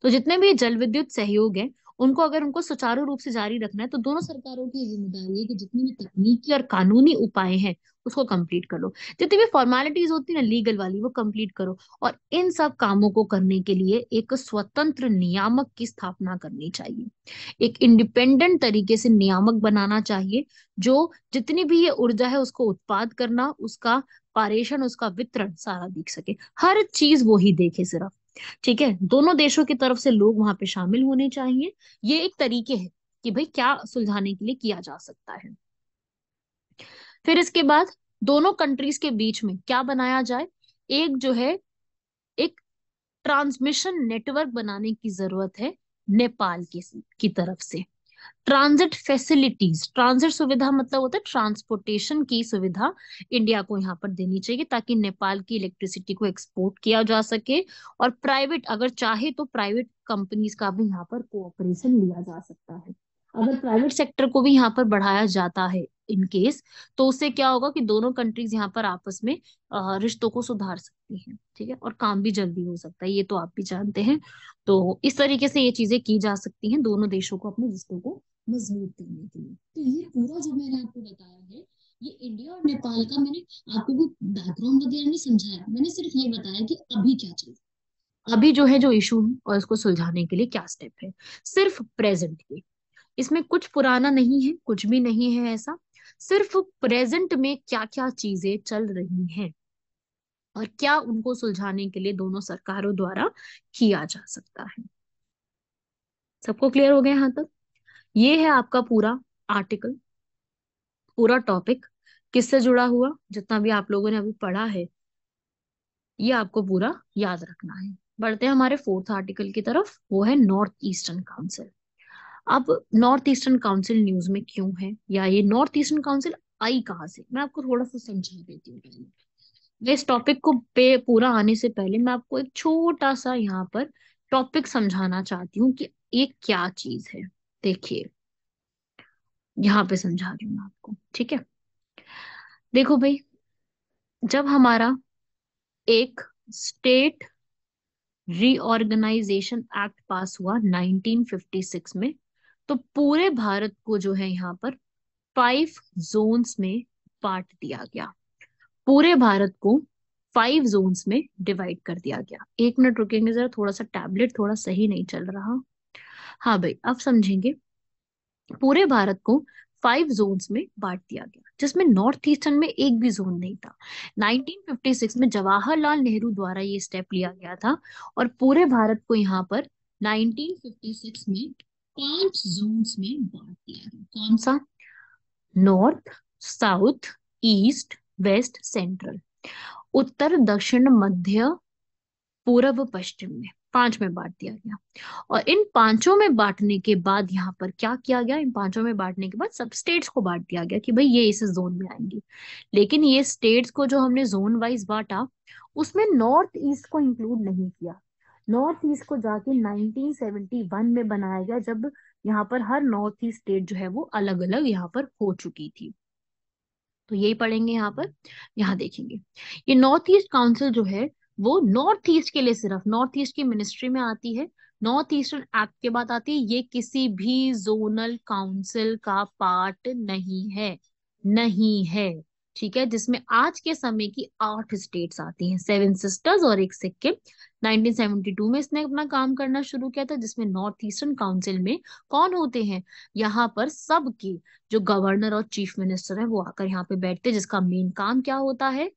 तो जितने भी जल विद्युत सहयोग है उनको अगर उनको सुचारू रूप से जारी रखना है तो दोनों सरकारों की जिम्मेदारी है कि जितनी भी तकनीकी और कानूनी उपाय हैं उसको कंप्लीट कर लो जितनी भी फॉर्मेलिटीज होती है ना लीगल वाली वो कंप्लीट करो और इन सब कामों को करने के लिए एक स्वतंत्र नियामक की स्थापना करनी चाहिए एक इंडिपेंडेंट तरीके से नियामक बनाना चाहिए जो जितनी भी ये ऊर्जा है उसको उत्पाद करना उसका पारेषण उसका वितरण सारा देख सके हर चीज वो ही देखे सिर्फ ठीक है दोनों देशों की तरफ से लोग वहां पे शामिल होने चाहिए ये एक तरीके है कि भाई क्या सुलझाने के लिए किया जा सकता है फिर इसके बाद दोनों कंट्रीज के बीच में क्या बनाया जाए एक जो है एक ट्रांसमिशन नेटवर्क बनाने की जरूरत है नेपाल की, की तरफ से ट्रांजिट फैसिलिटीज ट्रांजिट सुविधा मतलब होता है ट्रांसपोर्टेशन की सुविधा इंडिया को यहाँ पर देनी चाहिए ताकि नेपाल की इलेक्ट्रिसिटी को एक्सपोर्ट किया जा सके और प्राइवेट अगर चाहे तो प्राइवेट कंपनीज का भी यहाँ पर कोऑपरेशन लिया जा सकता है अगर प्राइवेट सेक्टर को भी यहाँ पर बढ़ाया जाता है इन केस तो उससे क्या होगा कि दोनों कंट्रीज यहाँ पर आपस में रिश्तों को सुधार सकती हैं ठीक है और काम भी जल्दी हो सकता है ये तो आप भी जानते हैं तो इस तरीके से ये चीजें की जा सकती हैं दोनों देशों को अपने रिश्तों को मजबूत करने के लिए तो ये पूरा जो मैंने आपको बताया है ये इंडिया और नेपाल का मैंने आपको कोई बैकग्राउंड वगैरह नहीं समझाया मैंने सिर्फ ये बताया कि अभी क्या चल रहा है अभी जो है जो इशू है और इसको सुलझाने के लिए क्या स्टेप है सिर्फ प्रेजेंट के इसमें कुछ पुराना नहीं है कुछ भी नहीं है ऐसा सिर्फ प्रेजेंट में क्या क्या चीजें चल रही हैं और क्या उनको सुलझाने के लिए दोनों सरकारों द्वारा किया जा सकता है सबको क्लियर हो गया यहाँ तक ये है आपका पूरा आर्टिकल पूरा टॉपिक किससे जुड़ा हुआ जितना भी आप लोगों ने अभी पढ़ा है ये आपको पूरा याद रखना है बढ़ते हैं हमारे फोर्थ आर्टिकल की तरफ वो है नॉर्थ ईस्टर्न काउंसिल अब नॉर्थ ईस्टर्न काउंसिल न्यूज में क्यों है या ये नॉर्थ ईस्टर्न काउंसिल आई कहाँ से मैं आपको थोड़ा सा समझा देती हूँ पहले इस टॉपिक को पे पूरा आने से पहले मैं आपको एक छोटा सा यहाँ पर टॉपिक समझाना चाहती हूँ कि ये क्या चीज है देखिए यहाँ पे समझा रही हूँ आपको ठीक है देखो भाई जब हमारा एक स्टेट रीऑर्गेनाइजेशन एक्ट पास हुआ 1956 में तो पूरे भारत को जो है यहाँ पर फाइव जोन्स में बांट दिया गया पूरे भारत को फाइव जोन्स में डिवाइड कर दिया गया एक मिनट रुकेंगे जरा थोड़ा सा टैबलेट थोड़ा सही नहीं चल रहा हाँ भाई अब समझेंगे पूरे भारत को फाइव जोन्स में बांट दिया गया जिसमें नॉर्थ ईस्टर्न में एक भी जोन नहीं था 1956 में जवाहरलाल नेहरू द्वारा ये स्टेप लिया गया था और पूरे भारत को यहाँ पर 1956 में पांच जोन में बांट दिया गया कौन सा north south east west central उत्तर दक्षिण मध्य पूर्व पश्चिम में पांच में बांट दिया गया और इन पांचों में बांटने के बाद यहाँ पर क्या किया गया इन पांचों में बांटने के बाद सब स्टेट्स को बांट दिया गया कि भाई ये इस जोन में आएंगी लेकिन ये स्टेट्स को जो हमने जोन वाइज बांटा उसमें नॉर्थ ईस्ट को इंक्लूड नहीं किया नॉर्थ ईस्ट को जाके 1971 में बनाया गया जब यहाँ पर हर नॉर्थ ईस्ट स्टेट जो है वो अलग अलग यहाँ पर हो चुकी थी तो यही पढ़ेंगे यहाँ पर यहाँ देखेंगे ये नॉर्थ ईस्ट काउंसिल जो है वो नॉर्थ ईस्ट के लिए सिर्फ नॉर्थ ईस्ट की मिनिस्ट्री में आती है नॉर्थ ईस्टर्न एक्ट के बाद आती है ये किसी भी जोनल काउंसिल का पार्ट नहीं है नहीं है ठीक है जिसमें आज के समय की आठ स्टेट्स आती हैं सेवन सिस्टर्स और एक सिक्किम 1972 में इसने अपना काम करना शुरू किया था जिसमें नॉर्थ ईस्टर्न काउंसिल में कौन होते हैं यहाँ पर सबके जो गवर्नर और चीफ मिनिस्टर है वो आकर यहाँ पे बैठते हैं जिसका मेन काम क्या होता है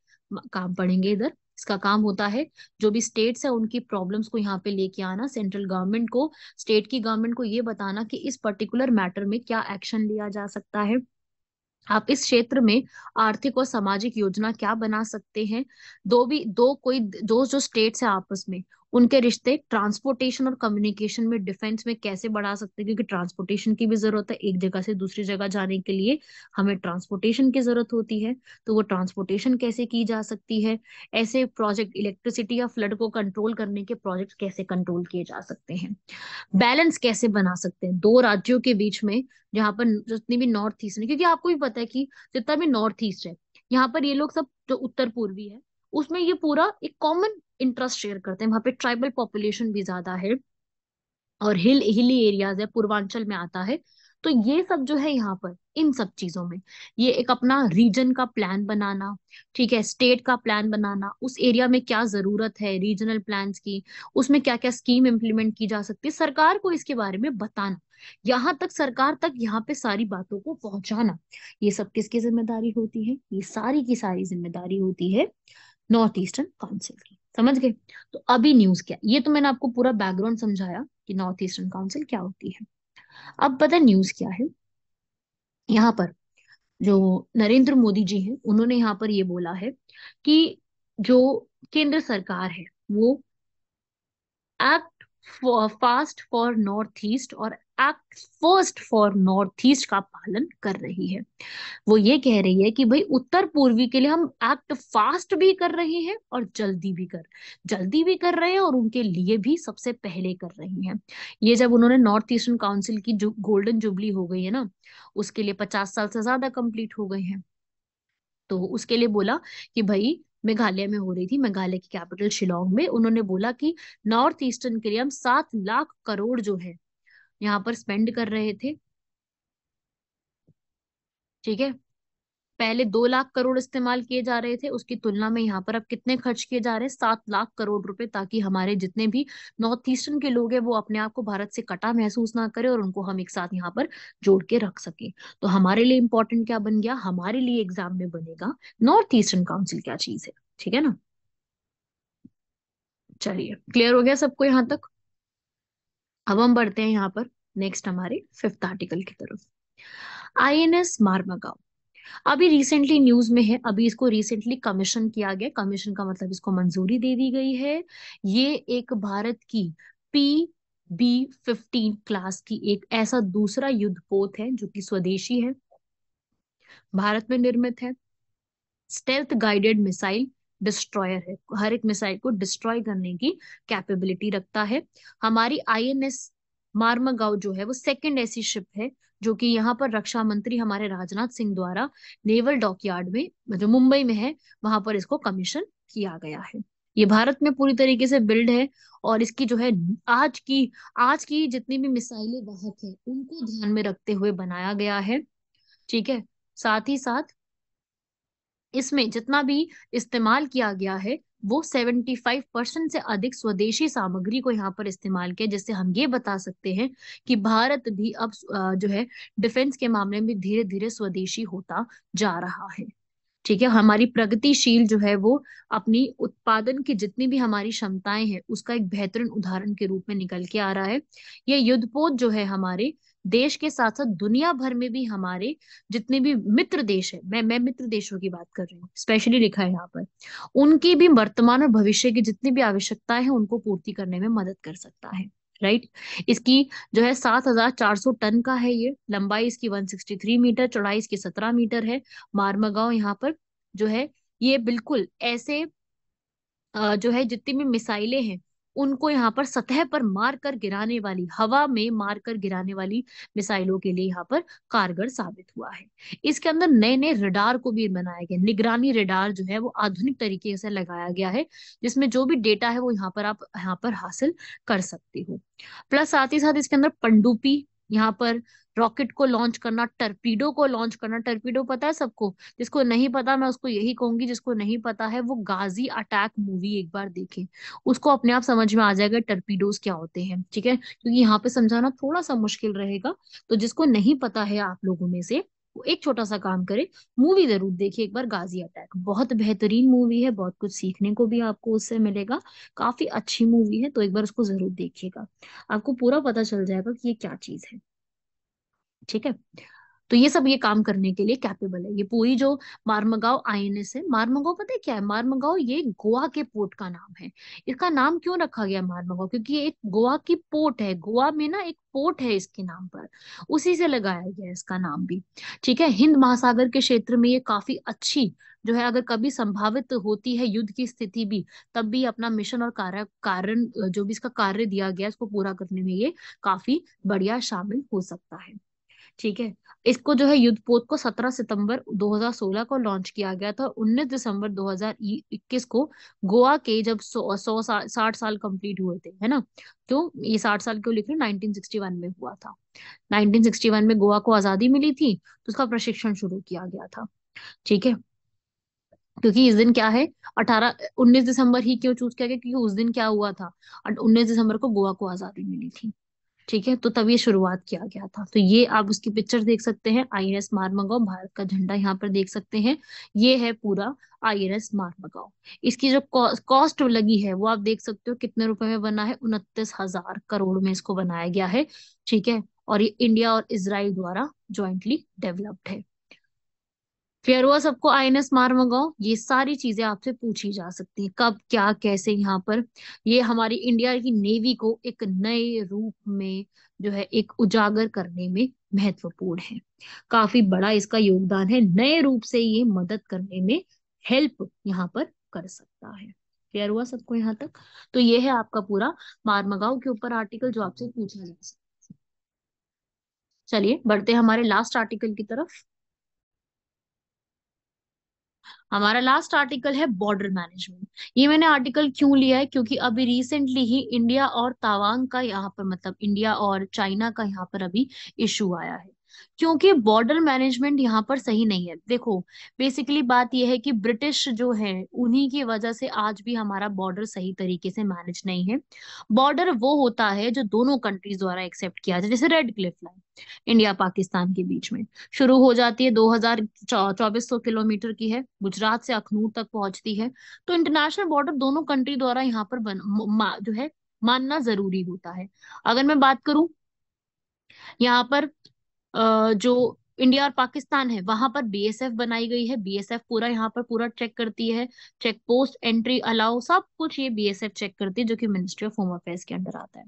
काम पढ़ेंगे इधर इसका काम होता है जो भी स्टेट्स है उनकी प्रॉब्लम्स को यहाँ पे लेके आना सेंट्रल गवर्नमेंट को स्टेट की गवर्नमेंट को ये बताना कि इस पर्टिकुलर मैटर में क्या एक्शन लिया जा सकता है आप इस क्षेत्र में आर्थिक और सामाजिक योजना क्या बना सकते हैं दो भी दो कोई दो जो स्टेट्स हैं आपस में उनके रिश्ते ट्रांसपोर्टेशन और कम्युनिकेशन में डिफेंस में कैसे बढ़ा सकते हैं क्योंकि ट्रांसपोर्टेशन की भी जरूरत है एक जगह से दूसरी जगह जाने के लिए हमें ट्रांसपोर्टेशन की जरूरत होती है तो वो ट्रांसपोर्टेशन कैसे की जा सकती है ऐसे प्रोजेक्ट इलेक्ट्रिसिटी या फ्लड को कंट्रोल करने के प्रोजेक्ट कैसे कंट्रोल किए जा सकते हैं बैलेंस कैसे बना सकते हैं दो राज्यों के बीच में जहाँ पर जितनी भी नॉर्थ ईस्ट है क्योंकि आपको भी पता है कि जितना भी नॉर्थ ईस्ट है यहाँ पर ये लोग सब जो उत्तर पूर्वी है उसमें ये पूरा एक कॉमन इंटरेस्ट शेयर करते हैं वहां पे ट्राइबल पॉपुलेशन भी ज्यादा है और हिल हिली एरियाज है पूर्वांचल में आता है तो ये सब जो है यहाँ पर इन सब चीजों में ये एक अपना रीजन का प्लान बनाना ठीक है स्टेट का प्लान बनाना उस एरिया में क्या जरूरत है रीजनल प्लान की उसमें क्या क्या स्कीम इम्प्लीमेंट की जा सकती है सरकार को इसके बारे में बताना यहाँ तक सरकार तक यहाँ पे सारी बातों को पहुंचाना ये सब किसकी जिम्मेदारी होती है ये सारी की सारी जिम्मेदारी होती है नॉर्थ ईस्टर्न काउंसिल की समझ गए तो अभी न्यूज क्या ये तो मैंने आपको पूरा बैकग्राउंड समझाया कि नॉर्थ ईस्टर्न काउंसिल क्या होती है अब पता न्यूज क्या है यहाँ पर जो नरेंद्र मोदी जी हैं उन्होंने यहाँ पर ये बोला है कि जो केंद्र सरकार है वो act fast for North East और act first for North East का पालन कर रही है वो ये कह रही है कि भाई उत्तर पूर्वी के लिए हम एक्ट फास्ट भी कर रहे हैं और जल्दी भी कर जल्दी भी कर रहे हैं और उनके लिए भी सबसे पहले कर रही हैं ये जब उन्होंने नॉर्थ ईस्टर्न काउंसिल की जो गोल्डन जुबली हो गई है ना उसके लिए पचास साल से ज्यादा कंप्लीट हो गए हैं तो उसके लिए बोला कि भाई मेघालय में हो रही थी मेघालय की कैपिटल शिलोंग में उन्होंने बोला कि नॉर्थ ईस्टर्न के लिए हम सात लाख करोड़ जो है यहाँ पर स्पेंड कर रहे थे ठीक है पहले दो लाख करोड़ इस्तेमाल किए जा रहे थे उसकी तुलना में यहाँ पर अब कितने खर्च किए जा रहे हैं सात लाख करोड़ रुपए ताकि हमारे जितने भी नॉर्थ ईस्टर्न के लोग हैं वो अपने आप को भारत से कटा महसूस ना करें और उनको हम एक साथ यहाँ पर जोड़ के रख सके तो हमारे लिए इंपॉर्टेंट क्या बन गया हमारे लिए एग्जाम में बनेगा नॉर्थ ईस्टर्न काउंसिल क्या चीज है ठीक है ना चलिए क्लियर हो गया सबको यहाँ तक अब हम बढ़ते हैं यहाँ पर नेक्स्ट हमारे फिफ्थ आर्टिकल की तरफ आई एन एस मारमगांव अभी रिसेंटली न्यूज में है अभी इसको रिसेंटली कमीशन किया गया कमीशन का मतलब इसको मंजूरी दे दी गई है ये एक भारत की पी बी फिफ्टीन क्लास की एक ऐसा दूसरा युद्ध पोत है जो कि स्वदेशी है भारत में निर्मित है स्टेल्थ गाइडेड मिसाइल डिस्ट्रॉयर है हर एक मिसाइल को डिस्ट्रॉय करने की कैपेबिलिटी रखता है हमारी एस मार्मगाव जो है वो सेकेंड ऐसी शिप है जो कि यहाँ पर रक्षा मंत्री हमारे राजनाथ सिंह द्वारा नेवल डॉकयार्ड में जो मतलब मुंबई में है वहां पर इसको कमीशन किया गया है ये भारत में पूरी तरीके से बिल्ड है और इसकी जो है आज की आज की जितनी भी मिसाइलें वाहक है उनको ध्यान में रखते हुए बनाया गया है ठीक है साथ ही साथ इसमें जितना भी इस्तेमाल किया गया है वो फाइव परसेंट से अधिक स्वदेशी सामग्री को यहाँ पर इस्तेमाल किया जिससे हम ये बता सकते हैं कि भारत भी अब जो है डिफेंस के मामले में धीरे धीरे स्वदेशी होता जा रहा है ठीक है हमारी प्रगतिशील जो है वो अपनी उत्पादन की जितनी भी हमारी क्षमताएं हैं उसका एक बेहतरीन उदाहरण के रूप में निकल के आ रहा है यह युद्धपोत जो है हमारे देश के साथ साथ दुनिया भर में भी हमारे जितने भी मित्र देश है मैं मैं मित्र देशों की बात कर रही हूँ स्पेशली लिखा है यहाँ पर उनकी भी वर्तमान और भविष्य की जितनी भी आवश्यकताएं हैं उनको पूर्ति करने में मदद कर सकता है राइट इसकी जो है सात हजार चार सौ टन का है ये लंबाई इसकी वन सिक्सटी थ्री मीटर चौड़ाई इसकी सत्रह मीटर है मारमगांव यहाँ पर जो है ये बिल्कुल ऐसे जो है जितनी भी मिसाइलें हैं उनको यहाँ पर सतह पर मार कर गिराने वाली हवा में मार कर गिराने वाली मिसाइलों के लिए यहाँ पर कारगर साबित हुआ है इसके अंदर नए नए रडार को भी बनाया गया निगरानी रडार जो है वो आधुनिक तरीके से लगाया गया है जिसमें जो भी डेटा है वो यहाँ पर आप यहाँ पर हासिल कर सकते हो प्लस साथ ही साथ इसके अंदर पंडुपी यहाँ पर रॉकेट को लॉन्च करना टर्पीडो को लॉन्च करना टर्पीडो पता है सबको जिसको नहीं पता मैं उसको यही कहूंगी जिसको नहीं पता है वो गाजी अटैक मूवी एक बार देखे उसको अपने आप समझ में आ जाएगा टर्पीडोज क्या होते हैं ठीक है क्योंकि यहाँ पे समझाना थोड़ा सा मुश्किल रहेगा तो जिसको नहीं पता है आप लोगों में से वो एक छोटा सा काम करे मूवी जरूर देखिए एक बार गाजी अटैक बहुत बेहतरीन मूवी है बहुत कुछ सीखने को भी आपको उससे मिलेगा काफी अच्छी मूवी है तो एक बार उसको जरूर देखिएगा आपको पूरा पता चल जाएगा कि ये क्या चीज है ठीक है तो ये सब ये काम करने के लिए कैपेबल है ये पूरी जो मार्मगांव आईएनएस है मार्मगाव पता है क्या है मार्मगाव ये गोवा के पोर्ट का नाम है इसका नाम क्यों रखा गया मार्मगाव क्योंकि ये एक गोवा की पोर्ट है गोवा में ना एक पोर्ट है इसके नाम पर उसी से लगाया गया है इसका नाम भी ठीक है हिंद महासागर के क्षेत्र में ये काफी अच्छी जो है अगर कभी संभावित होती है युद्ध की स्थिति भी तब भी अपना मिशन और कार्य कारण जो भी इसका कार्य दिया गया इसको पूरा करने में ये काफी बढ़िया शामिल हो सकता है ठीक है इसको जो है युद्ध पोत को 17 सितंबर 2016 को लॉन्च किया गया था 19 दिसंबर 2021 को गोवा के जब सौ सौ साठ साल कंप्लीट हुए थे है ना क्यों तो ये साठ साल क्यों लिख रहे 1961 में हुआ था 1961 में गोवा को आजादी मिली थी तो उसका प्रशिक्षण शुरू किया गया था ठीक है क्योंकि इस दिन क्या है अठारह उन्नीस दिसंबर ही क्यों चूज किया गया क्योंकि उस दिन क्या हुआ था उन्नीस दिसंबर को गोवा को आजादी मिली थी ठीक है तो तब ये शुरुआत किया गया था तो ये आप उसकी पिक्चर देख सकते हैं I N S Mormugao Bharat का झंडा यहाँ पर देख सकते हैं ये है पूरा आई एन एस मारमगाओ इसकी जो कॉस्ट लगी है वो आप देख सकते हो कितने रुपए में बना है उनतीस हजार करोड़ में इसको बनाया गया है ठीक है और ये इंडिया और इसराइल द्वारा ज्वाइंटली डेवलप्ड है फेयर हुआ सबको आई एन एस मार मंगाओ ये सारी चीजें आपसे पूछी जा सकती है कब क्या कैसे यहाँ पर ये हमारी इंडिया की नेवी को एक नए रूप में जो है एक उजागर करने में महत्वपूर्ण है काफी बड़ा इसका योगदान है नए रूप से ये मदद करने में हेल्प यहाँ पर कर सकता है क्लियर हुआ सबको यहाँ तक तो ये है आपका पूरा मारमगाओ के ऊपर आर्टिकल जो आपसे पूछा जा सकता है चलिए बढ़ते हमारे लास्ट आर्टिकल की तरफ हमारा लास्ट आर्टिकल है बॉर्डर मैनेजमेंट ये मैंने आर्टिकल क्यों लिया है क्योंकि अभी रिसेंटली ही इंडिया और तावांग का यहाँ पर मतलब इंडिया और चाइना का यहाँ पर अभी इशू आया है क्योंकि बॉर्डर मैनेजमेंट यहाँ पर सही नहीं है देखो बेसिकली बात यह है कि ब्रिटिश जो है उन्हीं की वजह से आज भी हमारा बॉर्डर सही तरीके से मैनेज नहीं है बॉर्डर वो होता है जो दोनों कंट्रीज द्वारा एक्सेप्ट किया जाए जैसे Radcliffe line India Pakistan के बीच में शुरू हो जाती है दो हजार चौबीस सौ किलोमीटर की है गुजरात से अखनूर तक पहुंचती है तो इंटरनेशनल बॉर्डर दोनों कंट्री द्वारा यहाँ पर बन, म, जो है मानना जरूरी होता है अगर मैं बात करूं यहाँ पर जो इंडिया और पाकिस्तान है वहां पर बीएसएफ बनाई गई है बीएसएफ पूरा यहाँ पर पूरा चेक करती है चेक पोस्ट एंट्री अलाउ सब कुछ ये बीएसएफ चेक करती है जो कि मिनिस्ट्री ऑफ होम अफेयर्स के अंडर आता है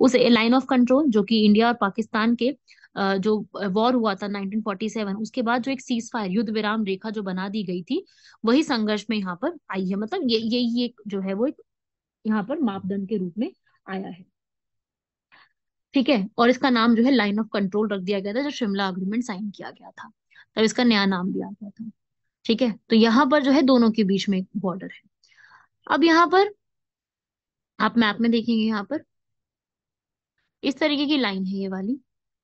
उस लाइन ऑफ कंट्रोल जो कि इंडिया और पाकिस्तान के जो वॉर हुआ था 1947 उसके बाद जो एक सीज फायर युद्ध विराम रेखा जो बना दी गई थी वही संघर्ष में यहाँ पर आई है मतलब ये ये ये जो है वो एक यहाँ पर मापदंड के रूप में आया है ठीक है और इसका नाम जो है लाइन ऑफ कंट्रोल रख दिया गया था जो शिमला अग्रीमेंट साइन किया गया था तब इसका नया नाम दिया गया था ठीक है तो यहाँ पर जो है दोनों के बीच में एक बॉर्डर है अब यहाँ पर आप मैप में देखेंगे यहाँ पर इस तरीके की लाइन है ये वाली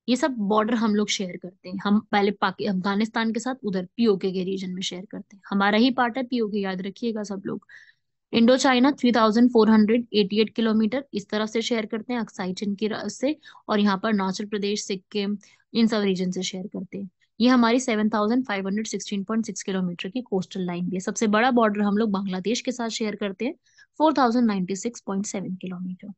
ये सब बॉर्डर हम लोग शेयर करते हैं हम पहले अफगानिस्तान के साथ उधर पीओके के रीजन में शेयर करते हैं हमारा ही पार्ट है पीओके याद रखिएगा सब लोग Indo China three thousand four hundred eighty eight kilometre इस तरफ से शेयर करते हैं अक्साई चिन की से और यहाँ पर अरुणाचल प्रदेश सिक्किम इन सब रीजन से शेयर करते हैं ये हमारी seven thousand five hundred sixteen point six kilometre की कोस्टल लाइन भी है सबसे बड़ा बॉर्डर हम लोग बांग्लादेश के साथ शेयर करते हैं 4096.7 किलोमीटर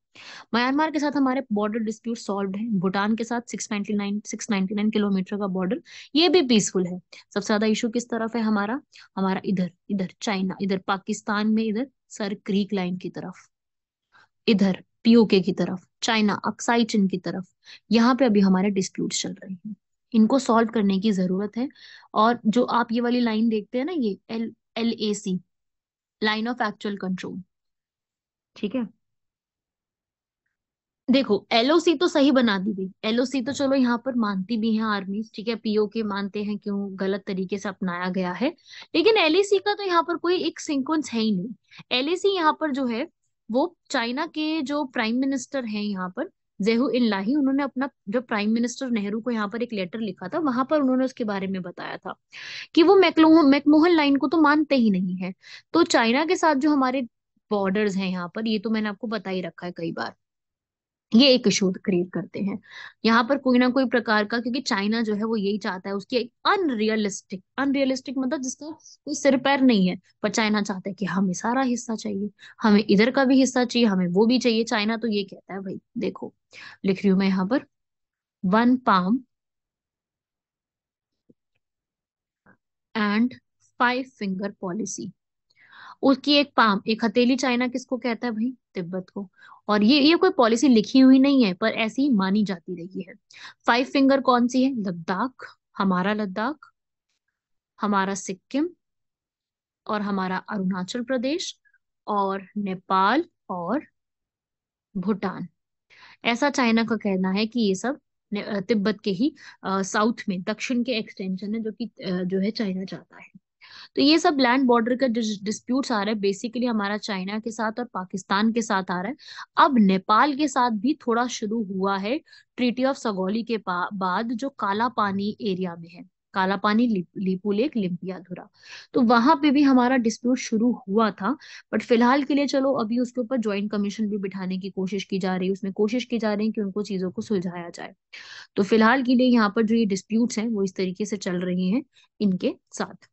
म्यांमार के साथ हमारे बॉर्डर डिस्प्यूट सॉल्व है भूटान के साथ 699 699 किलोमीटर का बॉर्डर ये भी पीसफुल है सबसे ज्यादा इशू किस तरफ है हमारा हमारा इधर इधर चाइना इधर पाकिस्तान में इधर सर क्रीक लाइन की तरफ इधर पीओके की तरफ चाइना अक्साई चीन की तरफ यहाँ पे अभी हमारे डिस्प्यूट चल रहे हैं इनको सॉल्व करने की जरूरत है और जो आप ये वाली लाइन देखते हैं ना ये L L A C line of actual control ठीक है देखो एलओसी तो सही बना दी गई एलओसी तो चलो यहाँ पर मानती भी है आर्मी ठीक है पीओ के मानते हैं क्यों गलत तरीके से अपनाया गया है लेकिन एलएसी का तो यहाँ पर कोई एक सिक्वेंस है ही नहीं एलएसी यहाँ पर जो है वो चाइना के जो प्राइम मिनिस्टर हैं यहाँ पर जेहू इन लाही उन्होंने अपना जो प्राइम मिनिस्टर नेहरू को यहाँ पर एक लेटर लिखा था वहां पर उन्होंने उसके बारे में बताया था कि वो मैकमोहन लाइन को तो मानते ही नहीं है तो चाइना के साथ जो हमारे बॉर्डर्स हैं यहाँ पर ये तो मैंने आपको बता ही रखा है कई बार ये एक शोध क्रिएट करते हैं यहाँ पर कोई ना कोई प्रकार का क्योंकि चाइना जो है वो यही चाहता है उसकी एक अनरियलिस्टिक अनरियलिस्टिक मतलब जिसका कोई सिर पैर नहीं है पर चाइना चाहता है कि हमें सारा हिस्सा चाहिए हमें इधर का भी हिस्सा चाहिए हमें वो भी चाहिए चाइना तो ये कहता है भाई देखो लिख रही हूं मैं यहाँ पर one palm and five finger policy उसकी एक पाम एक हथेली चाइना किसको कहता है भाई तिब्बत को और ये ये कोई पॉलिसी लिखी हुई नहीं है पर ऐसी मानी जाती रही है फाइव फिंगर कौन सी है लद्दाख हमारा लद्दाख हमारा सिक्किम और हमारा अरुणाचल प्रदेश और नेपाल और भूटान ऐसा चाइना का कहना है कि ये सब तिब्बत के ही साउथ में दक्षिण के एक्सटेंशन है जो कि जो है चाइना जाता है तो ये सब लैंड बॉर्डर का डिस्प्यूट्स आ रहा है बेसिकली हमारा चाइना के साथ और पाकिस्तान के साथ आ रहा है अब नेपाल के साथ भी थोड़ा शुरू हुआ है ट्रीटी ऑफ सगोली के बाद जो काला पानी एरिया में है काला पानी लिपू लेक लिंपिया धुरा तो वहां पे भी हमारा डिस्प्यूट शुरू हुआ था बट फिलहाल के लिए चलो अभी उसके ऊपर ज्वाइंट कमीशन भी बिठाने की कोशिश की जा रही है उसमें कोशिश की जा रही है कि उनको चीजों को सुलझाया जाए तो फिलहाल के लिए यहाँ पर जो ये डिस्प्यूट्स हैं वो इस तरीके से चल रही हैं इनके साथ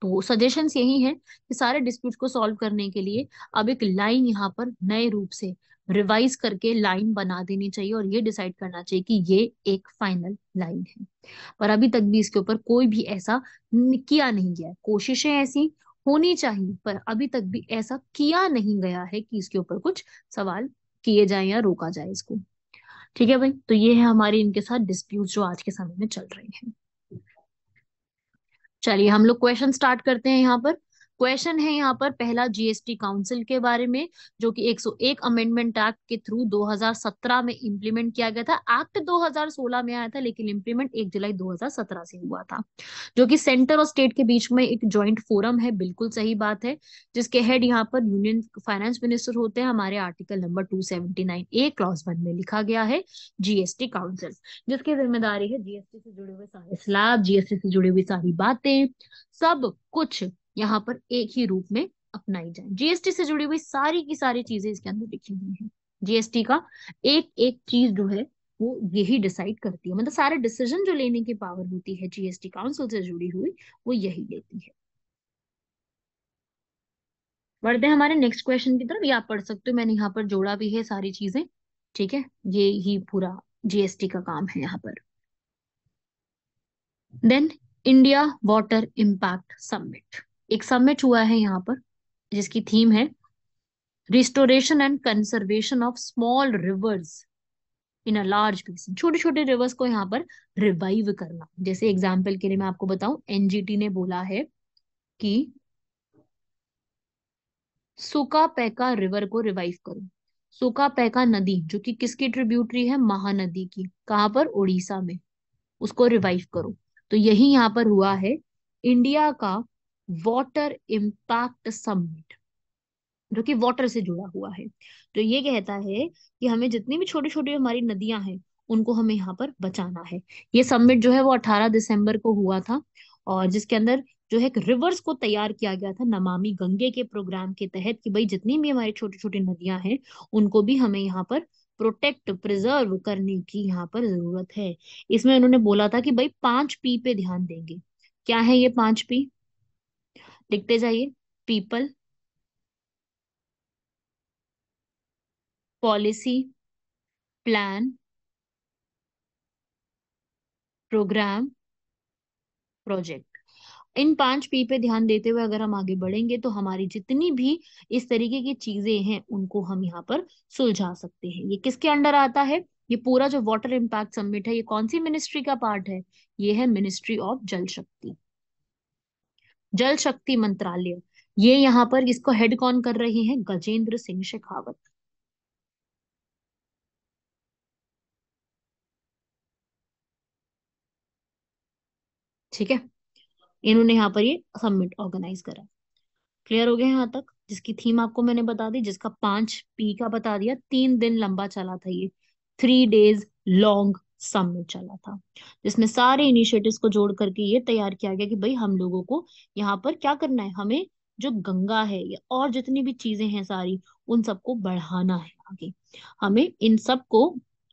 तो सजेशंस यही है कि सारे डिस्प्यूट को सॉल्व करने के लिए अब एक लाइन यहाँ पर नए रूप से रिवाइज करके लाइन बना देनी चाहिए और ये डिसाइड करना चाहिए कि ये एक फाइनल लाइन है पर अभी तक भी इसके ऊपर कोई भी ऐसा किया नहीं गया कोशिशें ऐसी होनी चाहिए पर अभी तक भी ऐसा किया नहीं गया है कि इसके ऊपर कुछ सवाल किए जाए या रोका जाए इसको ठीक है भाई तो ये है हमारी इनके साथ डिस्प्यूट जो आज के समय में चल रहे हैं चलिए हम लोग क्वेश्चन स्टार्ट करते हैं यहाँ पर क्वेश्चन है यहाँ पर पहला जीएसटी काउंसिल के बारे में जो कि 101 अमेंडमेंट एक्ट के थ्रू 2017 में इंप्लीमेंट किया गया था एक्ट 2016 में आया था लेकिन इंप्लीमेंट 1 जुलाई 2017 से हुआ था जो कि सेंटर और स्टेट के बीच में एक ज्वाइंट फोरम है बिल्कुल सही बात है जिसके हेड यहाँ पर यूनियन फाइनेंस मिनिस्टर होते हैं हमारे article number two A clause one में लिखा गया है जीएसटी काउंसिल जिसकी जिम्मेदारी है जीएसटी से जुड़े हुए सारे स्लैब जीएसटी से जुड़ी हुई सारी बातें सब कुछ यहाँ पर एक ही रूप में अपनाई जाए जीएसटी से जुड़ी हुई सारी की सारी चीजें इसके अंदर लिखी हुई है जीएसटी का एक एक चीज जो है वो यही डिसाइड करती है मतलब सारे डिसीजन जो लेने की पावर होती है जीएसटी काउंसिल से जुड़ी हुई वो यही लेती है बढ़ते हैं हमारे नेक्स्ट क्वेश्चन की तरफ ये आप पढ़ सकते हो मैंने यहाँ पर जोड़ा भी है सारी चीजें ठीक है ये ही पूरा जीएसटी का काम है यहाँ पर then India water impact summit एक समिट हुआ है यहाँ पर जिसकी थीम है restoration and conservation of small rivers in a large basin छोटे छोटे रिवर्स को यहाँ पर रिवाइव करना जैसे एग्जाम्पल के लिए मैं आपको बताऊं एनजीटी ने बोला है कि सुका पैका रिवर को रिवाइव करो सुका पैका नदी जो कि किसकी ट्रिब्यूटरी है महानदी की कहाँ पर उड़ीसा में उसको रिवाइव करो तो यही यहाँ पर हुआ है इंडिया का वाटर इम्पैक्ट समिट जो कि वाटर से जुड़ा हुआ है तो ये कहता है कि हमें जितनी भी छोटी छोटी हमारी नदियां हैं उनको हमें यहाँ पर बचाना है ये समिट जो है वो 18 दिसंबर को हुआ था और जिसके अंदर जो है रिवर्स को तैयार किया गया था नमामि गंगे के प्रोग्राम के तहत कि भाई जितनी भी हमारी छोटी छोटी नदियां हैं उनको भी हमें यहाँ पर प्रोटेक्ट प्रिजर्व करने की यहाँ पर जरूरत है इसमें उन्होंने बोला था कि भाई पांच पी पे ध्यान देंगे क्या है ये पांच पी लिखते जाइए people policy plan programme project इन पांच पी पे ध्यान देते हुए अगर हम आगे बढ़ेंगे तो हमारी जितनी भी इस तरीके की चीजें हैं उनको हम यहाँ पर सुलझा सकते हैं ये किसके अंडर आता है ये पूरा जो वाटर इम्पैक्ट सबमिट है ये कौन सी मिनिस्ट्री का पार्ट है ये है मिनिस्ट्री ऑफ जल शक्ति जल शक्ति मंत्रालय ये यहाँ पर इसको हेड कौन कर रहे हैं गजेंद्र सिंह शेखावत ठीक है इन्होंने यहाँ पर ये सबमिट ऑर्गेनाइज करा क्लियर हो गया यहाँ तक जिसकी थीम आपको मैंने बता दी जिसका पांच पी का बता दिया तीन दिन लंबा चला था ये थ्री डेज लॉन्ग सम चला था जिसमें सारे इनिशिएटिव्स को जोड़ करके ये तैयार किया गया कि भाई हम लोगों को यहाँ पर क्या करना है हमें जो गंगा है या और जितनी भी चीजें हैं सारी उन सबको बढ़ाना है आगे हमें इन सबको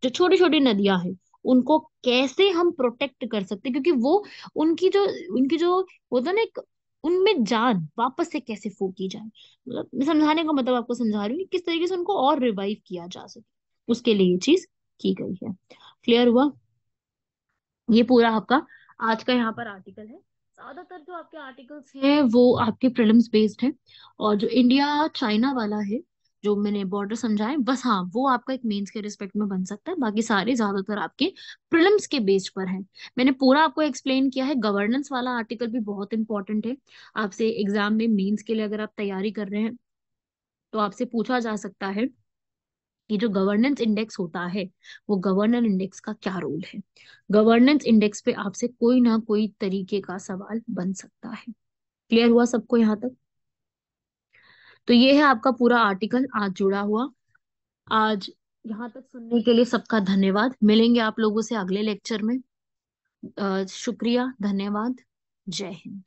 जो छोटी छोटी नदियां हैं उनको कैसे हम प्रोटेक्ट कर सकते क्योंकि वो उनकी जो उनकी जो होता ना एक उनमें जान वापस से कैसे फूकी जाए मतलब समझाने का मतलब आपको समझा रही हूँ किस तरीके से उनको और रिवाइव किया जा सके उसके लिए ये चीज की गई है क्लियर हुआ ये पूरा आपका आज का यहाँ पर आर्टिकल है ज्यादातर जो आपके आर्टिकल्स हैं वो आपके प्रिलिम्स बेस्ड हैं और जो इंडिया चाइना वाला है जो मैंने बॉर्डर समझाए बस हाँ वो आपका एक मेंस के रिस्पेक्ट में बन सकता है बाकी सारे ज्यादातर आपके प्रिलिम्स के बेस पर हैं मैंने पूरा आपको एक्सप्लेन किया है गवर्नेंस वाला आर्टिकल भी बहुत इंपॉर्टेंट है आपसे एग्जाम में मेंस के लिए अगर आप तैयारी कर रहे हैं तो आपसे पूछा जा सकता है ये जो गवर्नेंस इंडेक्स होता है वो गवर्नर इंडेक्स का क्या रोल है गवर्नेंस इंडेक्स पे आपसे कोई ना कोई तरीके का सवाल बन सकता है क्लियर हुआ सबको यहाँ तक तो ये है आपका पूरा आर्टिकल आज जुड़ा हुआ आज यहाँ तक सुनने के लिए सबका धन्यवाद मिलेंगे आप लोगों से अगले लेक्चर में शुक्रिया धन्यवाद जय हिंद